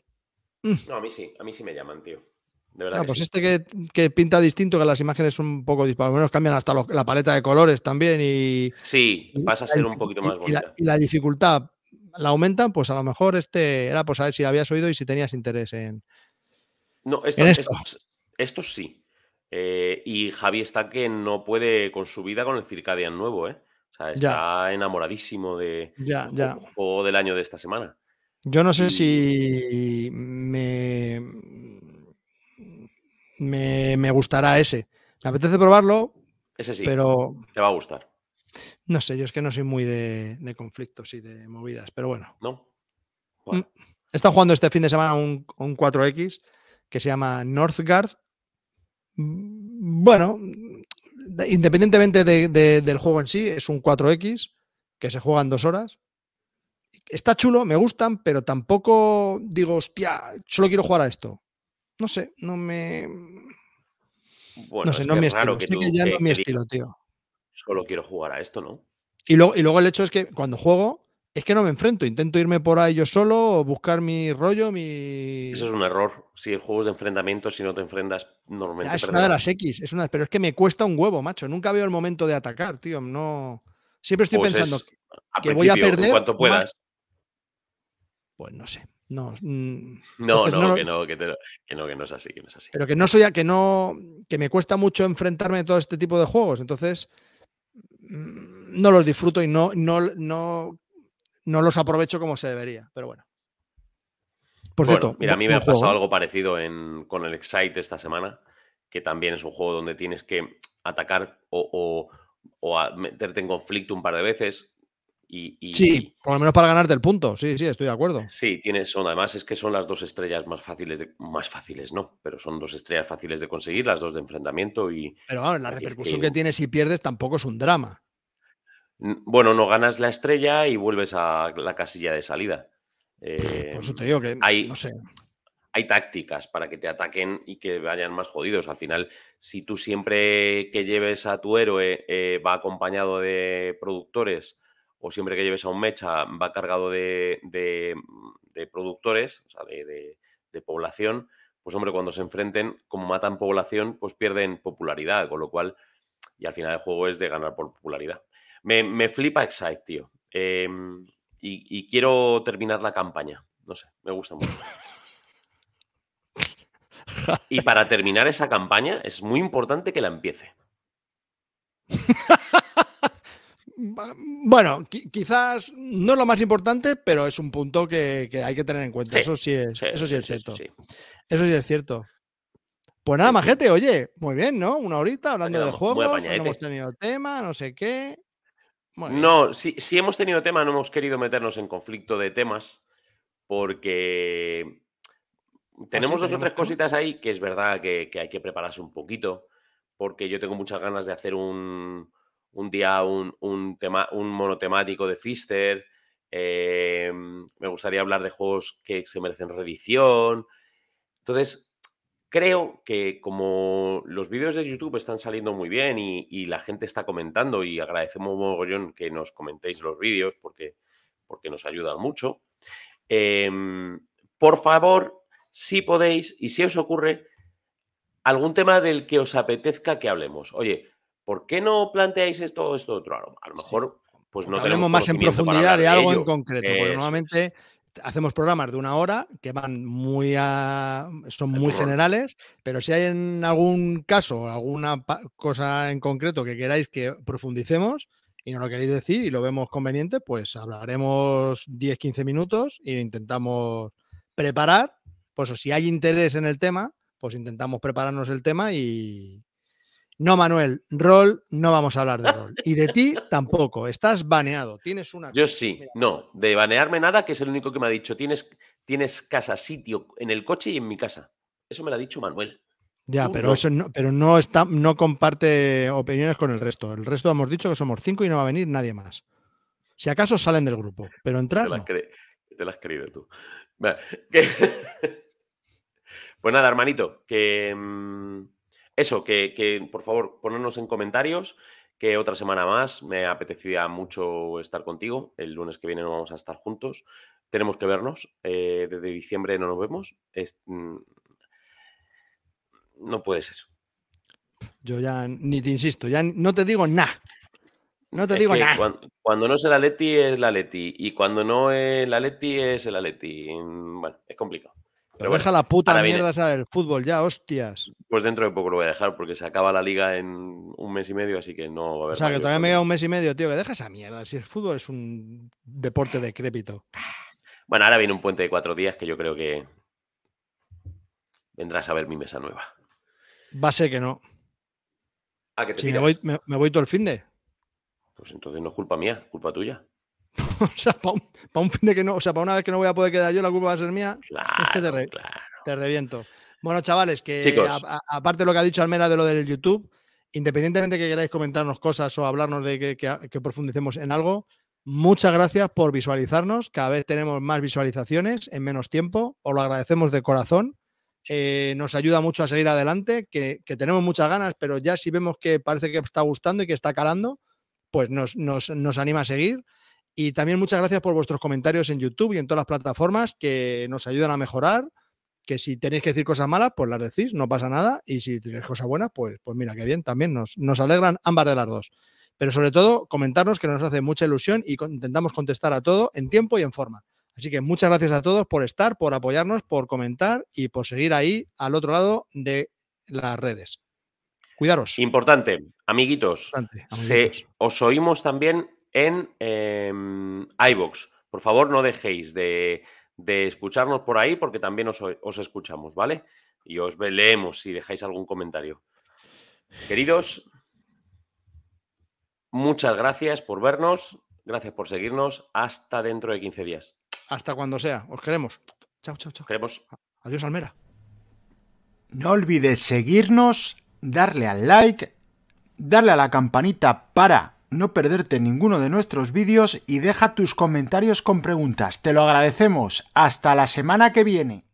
Mm. No, a mí sí, a mí sí me llaman, tío. Ah, pues este que, pinta distinto, que las imágenes un poco Al menos cambian hasta la paleta de colores también y... Sí, pasa a ser un poquito más bonita. Y la, dificultad la aumentan, pues a lo mejor este era pues a ver si habías oído y si tenías interés en... No, esto, Estos, sí. Eh, y Javi está que no puede con su vida con el Circadian nuevo, ¿eh? O sea, está enamoradísimo de ya, ya. del año de esta semana. Yo no sé si me me, gustará ese. Me apetece probarlo. Ese sí. Pero. Te va a gustar. No sé, yo es que no soy muy de, conflictos y de movidas, pero bueno. No. Mm. están jugando este fin de semana un, 4X que se llama Northgard. Mm, bueno, independientemente del juego en sí, es un 4X que se juega en dos horas. Está chulo, me gustan, pero tampoco digo, hostia, solo quiero jugar a esto. No sé, no me. Bueno, no sé, no mi estilo. Que, ya mi estilo, tío. Solo quiero jugar a esto, ¿no? Y luego, el hecho es que cuando juego, es que no me enfrento. Intento irme por ahí yo solo, buscar mi rollo, mi. Eso es un error. Si el juego es de enfrentamiento, si no te enfrentas, normalmente. Ah, es una de las X, es una, pero es que me cuesta un huevo, macho. Nunca veo el momento de atacar, tío. No. Siempre estoy pues pensando que, a voy a perder. cuanto puedas. Pues no sé. Mm, no, no, que no, que, no, que no es así, que es así. Pero que no soy, que no, que me cuesta mucho enfrentarme a todo este tipo de juegos, entonces mm, no los disfruto y no, no, no, no los aprovecho como se debería, pero bueno. Por cierto, mira, a mí me ha pasado ¿eh? algo parecido con el Excite esta semana, que también es un juego donde tienes que atacar o meterte en conflicto un par de veces sí, por lo menos para ganarte el punto, sí, sí, estoy de acuerdo. Sí, tienes, son, además es que son las dos estrellas más fáciles, de, más fáciles no, pero son dos estrellas fáciles de conseguir, las dos de enfrentamiento y... Pero la repercusión que, tienes si pierdes tampoco es un drama. Bueno, no ganas la estrella y vuelves a la casilla de salida. por eso te eh, digo que hay, no sé. Hay tácticas para que te ataquen y que vayan más jodidos. Al final, si tú siempre que lleves a tu héroe eh, va acompañado de productores o siempre que lleves a un mecha ah, va cargado mm, de, productores, o sea, de, población, pues hombre, cuando se enfrenten, como matan población, pues pierden popularidad, con lo cual, y al final el juego es de ganar por popularidad. Me, flipa Excite, tío. Em, y, y quiero terminar la campaña. No sé, me gusta mucho. [laughs] Y para terminar esa campaña es muy importante que la empiece. [laughs] Bueno, quizás no es lo más importante, pero es un punto que, hay que tener en cuenta. eso sí es, eso sí es cierto. Eso sí es cierto. Pues nada, majete, oye, muy bien, ¿no? Una horita hablando de juegos, no hemos tenido tema, no sé qué. No, si, hemos tenido tema, no hemos querido meternos en conflicto de temas, porque tenemos dos o tres cositas ahí que es verdad que hay que prepararse un poquito, porque yo tengo muchas ganas de hacer un, un día un, tema, un monotemático de Fister. Em, me gustaría hablar de juegos que se merecen reedición. Entonces, creo que como los vídeos de YouTube están saliendo muy bien y, la gente está comentando y agradecemos mogollón que nos comentéis los vídeos porque, porque nos ayudan mucho, em, por favor, si podéis y si os ocurre algún tema del que os apetezca que hablemos. Oye, ¿Por qué no planteáis esto o esto otro? A lo mejor, pues no tenemos más en profundidad de algo en concreto, porque normalmente hacemos programas de una hora que van muy a, son muy generales, pero si hay en algún caso, alguna cosa en concreto que queráis que profundicemos y no lo queréis decir y lo vemos conveniente, pues hablaremos 10-15 minutos e intentamos preparar, pues si hay interés en el tema, pues intentamos prepararnos el tema y, no, Manuel, rol, no vamos a hablar de rol. Y de ti [laughs] tampoco, estás baneado, tienes una... Yo sí, no, de banearme nada, que es el único que me ha dicho, tienes, tienes casa, sitio, en el coche y en mi casa. Eso me lo ha dicho Manuel. Ya, pero no? eso no, pero no está, no comparte opiniones con el resto. El resto hemos dicho que somos cinco y no va a venir nadie más. Si acaso salen del grupo, pero entrar. Te creído tú. [laughs] [laughs] pues nada, hermanito, que mm, eso, que, por favor, ponernos en comentarios que otra semana más. Me apetecía mucho estar contigo. El lunes que viene no vamos a estar juntos. Tenemos que vernos. Eh, desde diciembre no nos vemos. Mm, no puede ser. Yo ya ni te insisto, ya no te digo nada. No te digo nada. Cuando, no es el Aleti es la Leti Y cuando no es el Aleti es el Aleti. Mm, bueno, es complicado. Pero deja la puta mierda del fútbol ya, hostias. Pues dentro de poco lo voy a dejar porque se acaba la liga en un mes y medio, así que no va a haber. O sea, que todavía me queda un mes y medio, tío, que deja esa mierda. Si el fútbol es un deporte decrépito. Bueno, ahora viene un puente de cuatro días que yo creo que vendrás a ver mi mesa nueva. Va a ser que no. Ah, que te si me voy, me, me voy todo el fin de. Pues entonces no es culpa mía, culpa tuya. [laughs] o sea, para un, que no, o sea, para una vez que no voy a poder quedar yo, la culpa va a ser mía. te, reviento. Bueno, chavales, que aparte de lo que ha dicho Almera de lo del YouTube, independientemente de que queráis comentarnos cosas o hablarnos de que, profundicemos en algo, muchas gracias por visualizarnos. Cada vez tenemos más visualizaciones en menos tiempo. Os lo agradecemos de corazón. Eh, nos ayuda mucho a seguir adelante, que, tenemos muchas ganas, pero ya si vemos que parece que está gustando y que está calando, pues nos, nos anima a seguir. Y también muchas gracias por vuestros comentarios en YouTube y en todas las plataformas que nos ayudan a mejorar. Que si tenéis que decir cosas malas, pues las decís, no pasa nada. Y si tenéis cosas buenas, pues, pues mira, qué bien, también nos, alegran ambas de las dos. Pero sobre todo, comentarnos que nos hace mucha ilusión y intentamos contestar a todo en tiempo y en forma. Así que muchas gracias a todos por estar, por apoyarnos, por comentar y por seguir ahí al otro lado de las redes. Cuidaros. Importante, amiguitos. Importante, amiguitos. Se, os oímos también en em, iVox. Por favor, no dejéis de, escucharnos por ahí porque también os, escuchamos, ¿vale? Y os leemos si dejáis algún comentario. Queridos, muchas gracias por vernos, gracias por seguirnos. Hasta dentro de 15 días. Hasta cuando sea. Os queremos. Chao, chao, chao. Queremos. Adiós, Almera. No olvides seguirnos, darle al like, darle a la campanita para no perderte ninguno de nuestros vídeos y deja tus comentarios con preguntas. Te lo agradecemos. Hasta la semana que viene.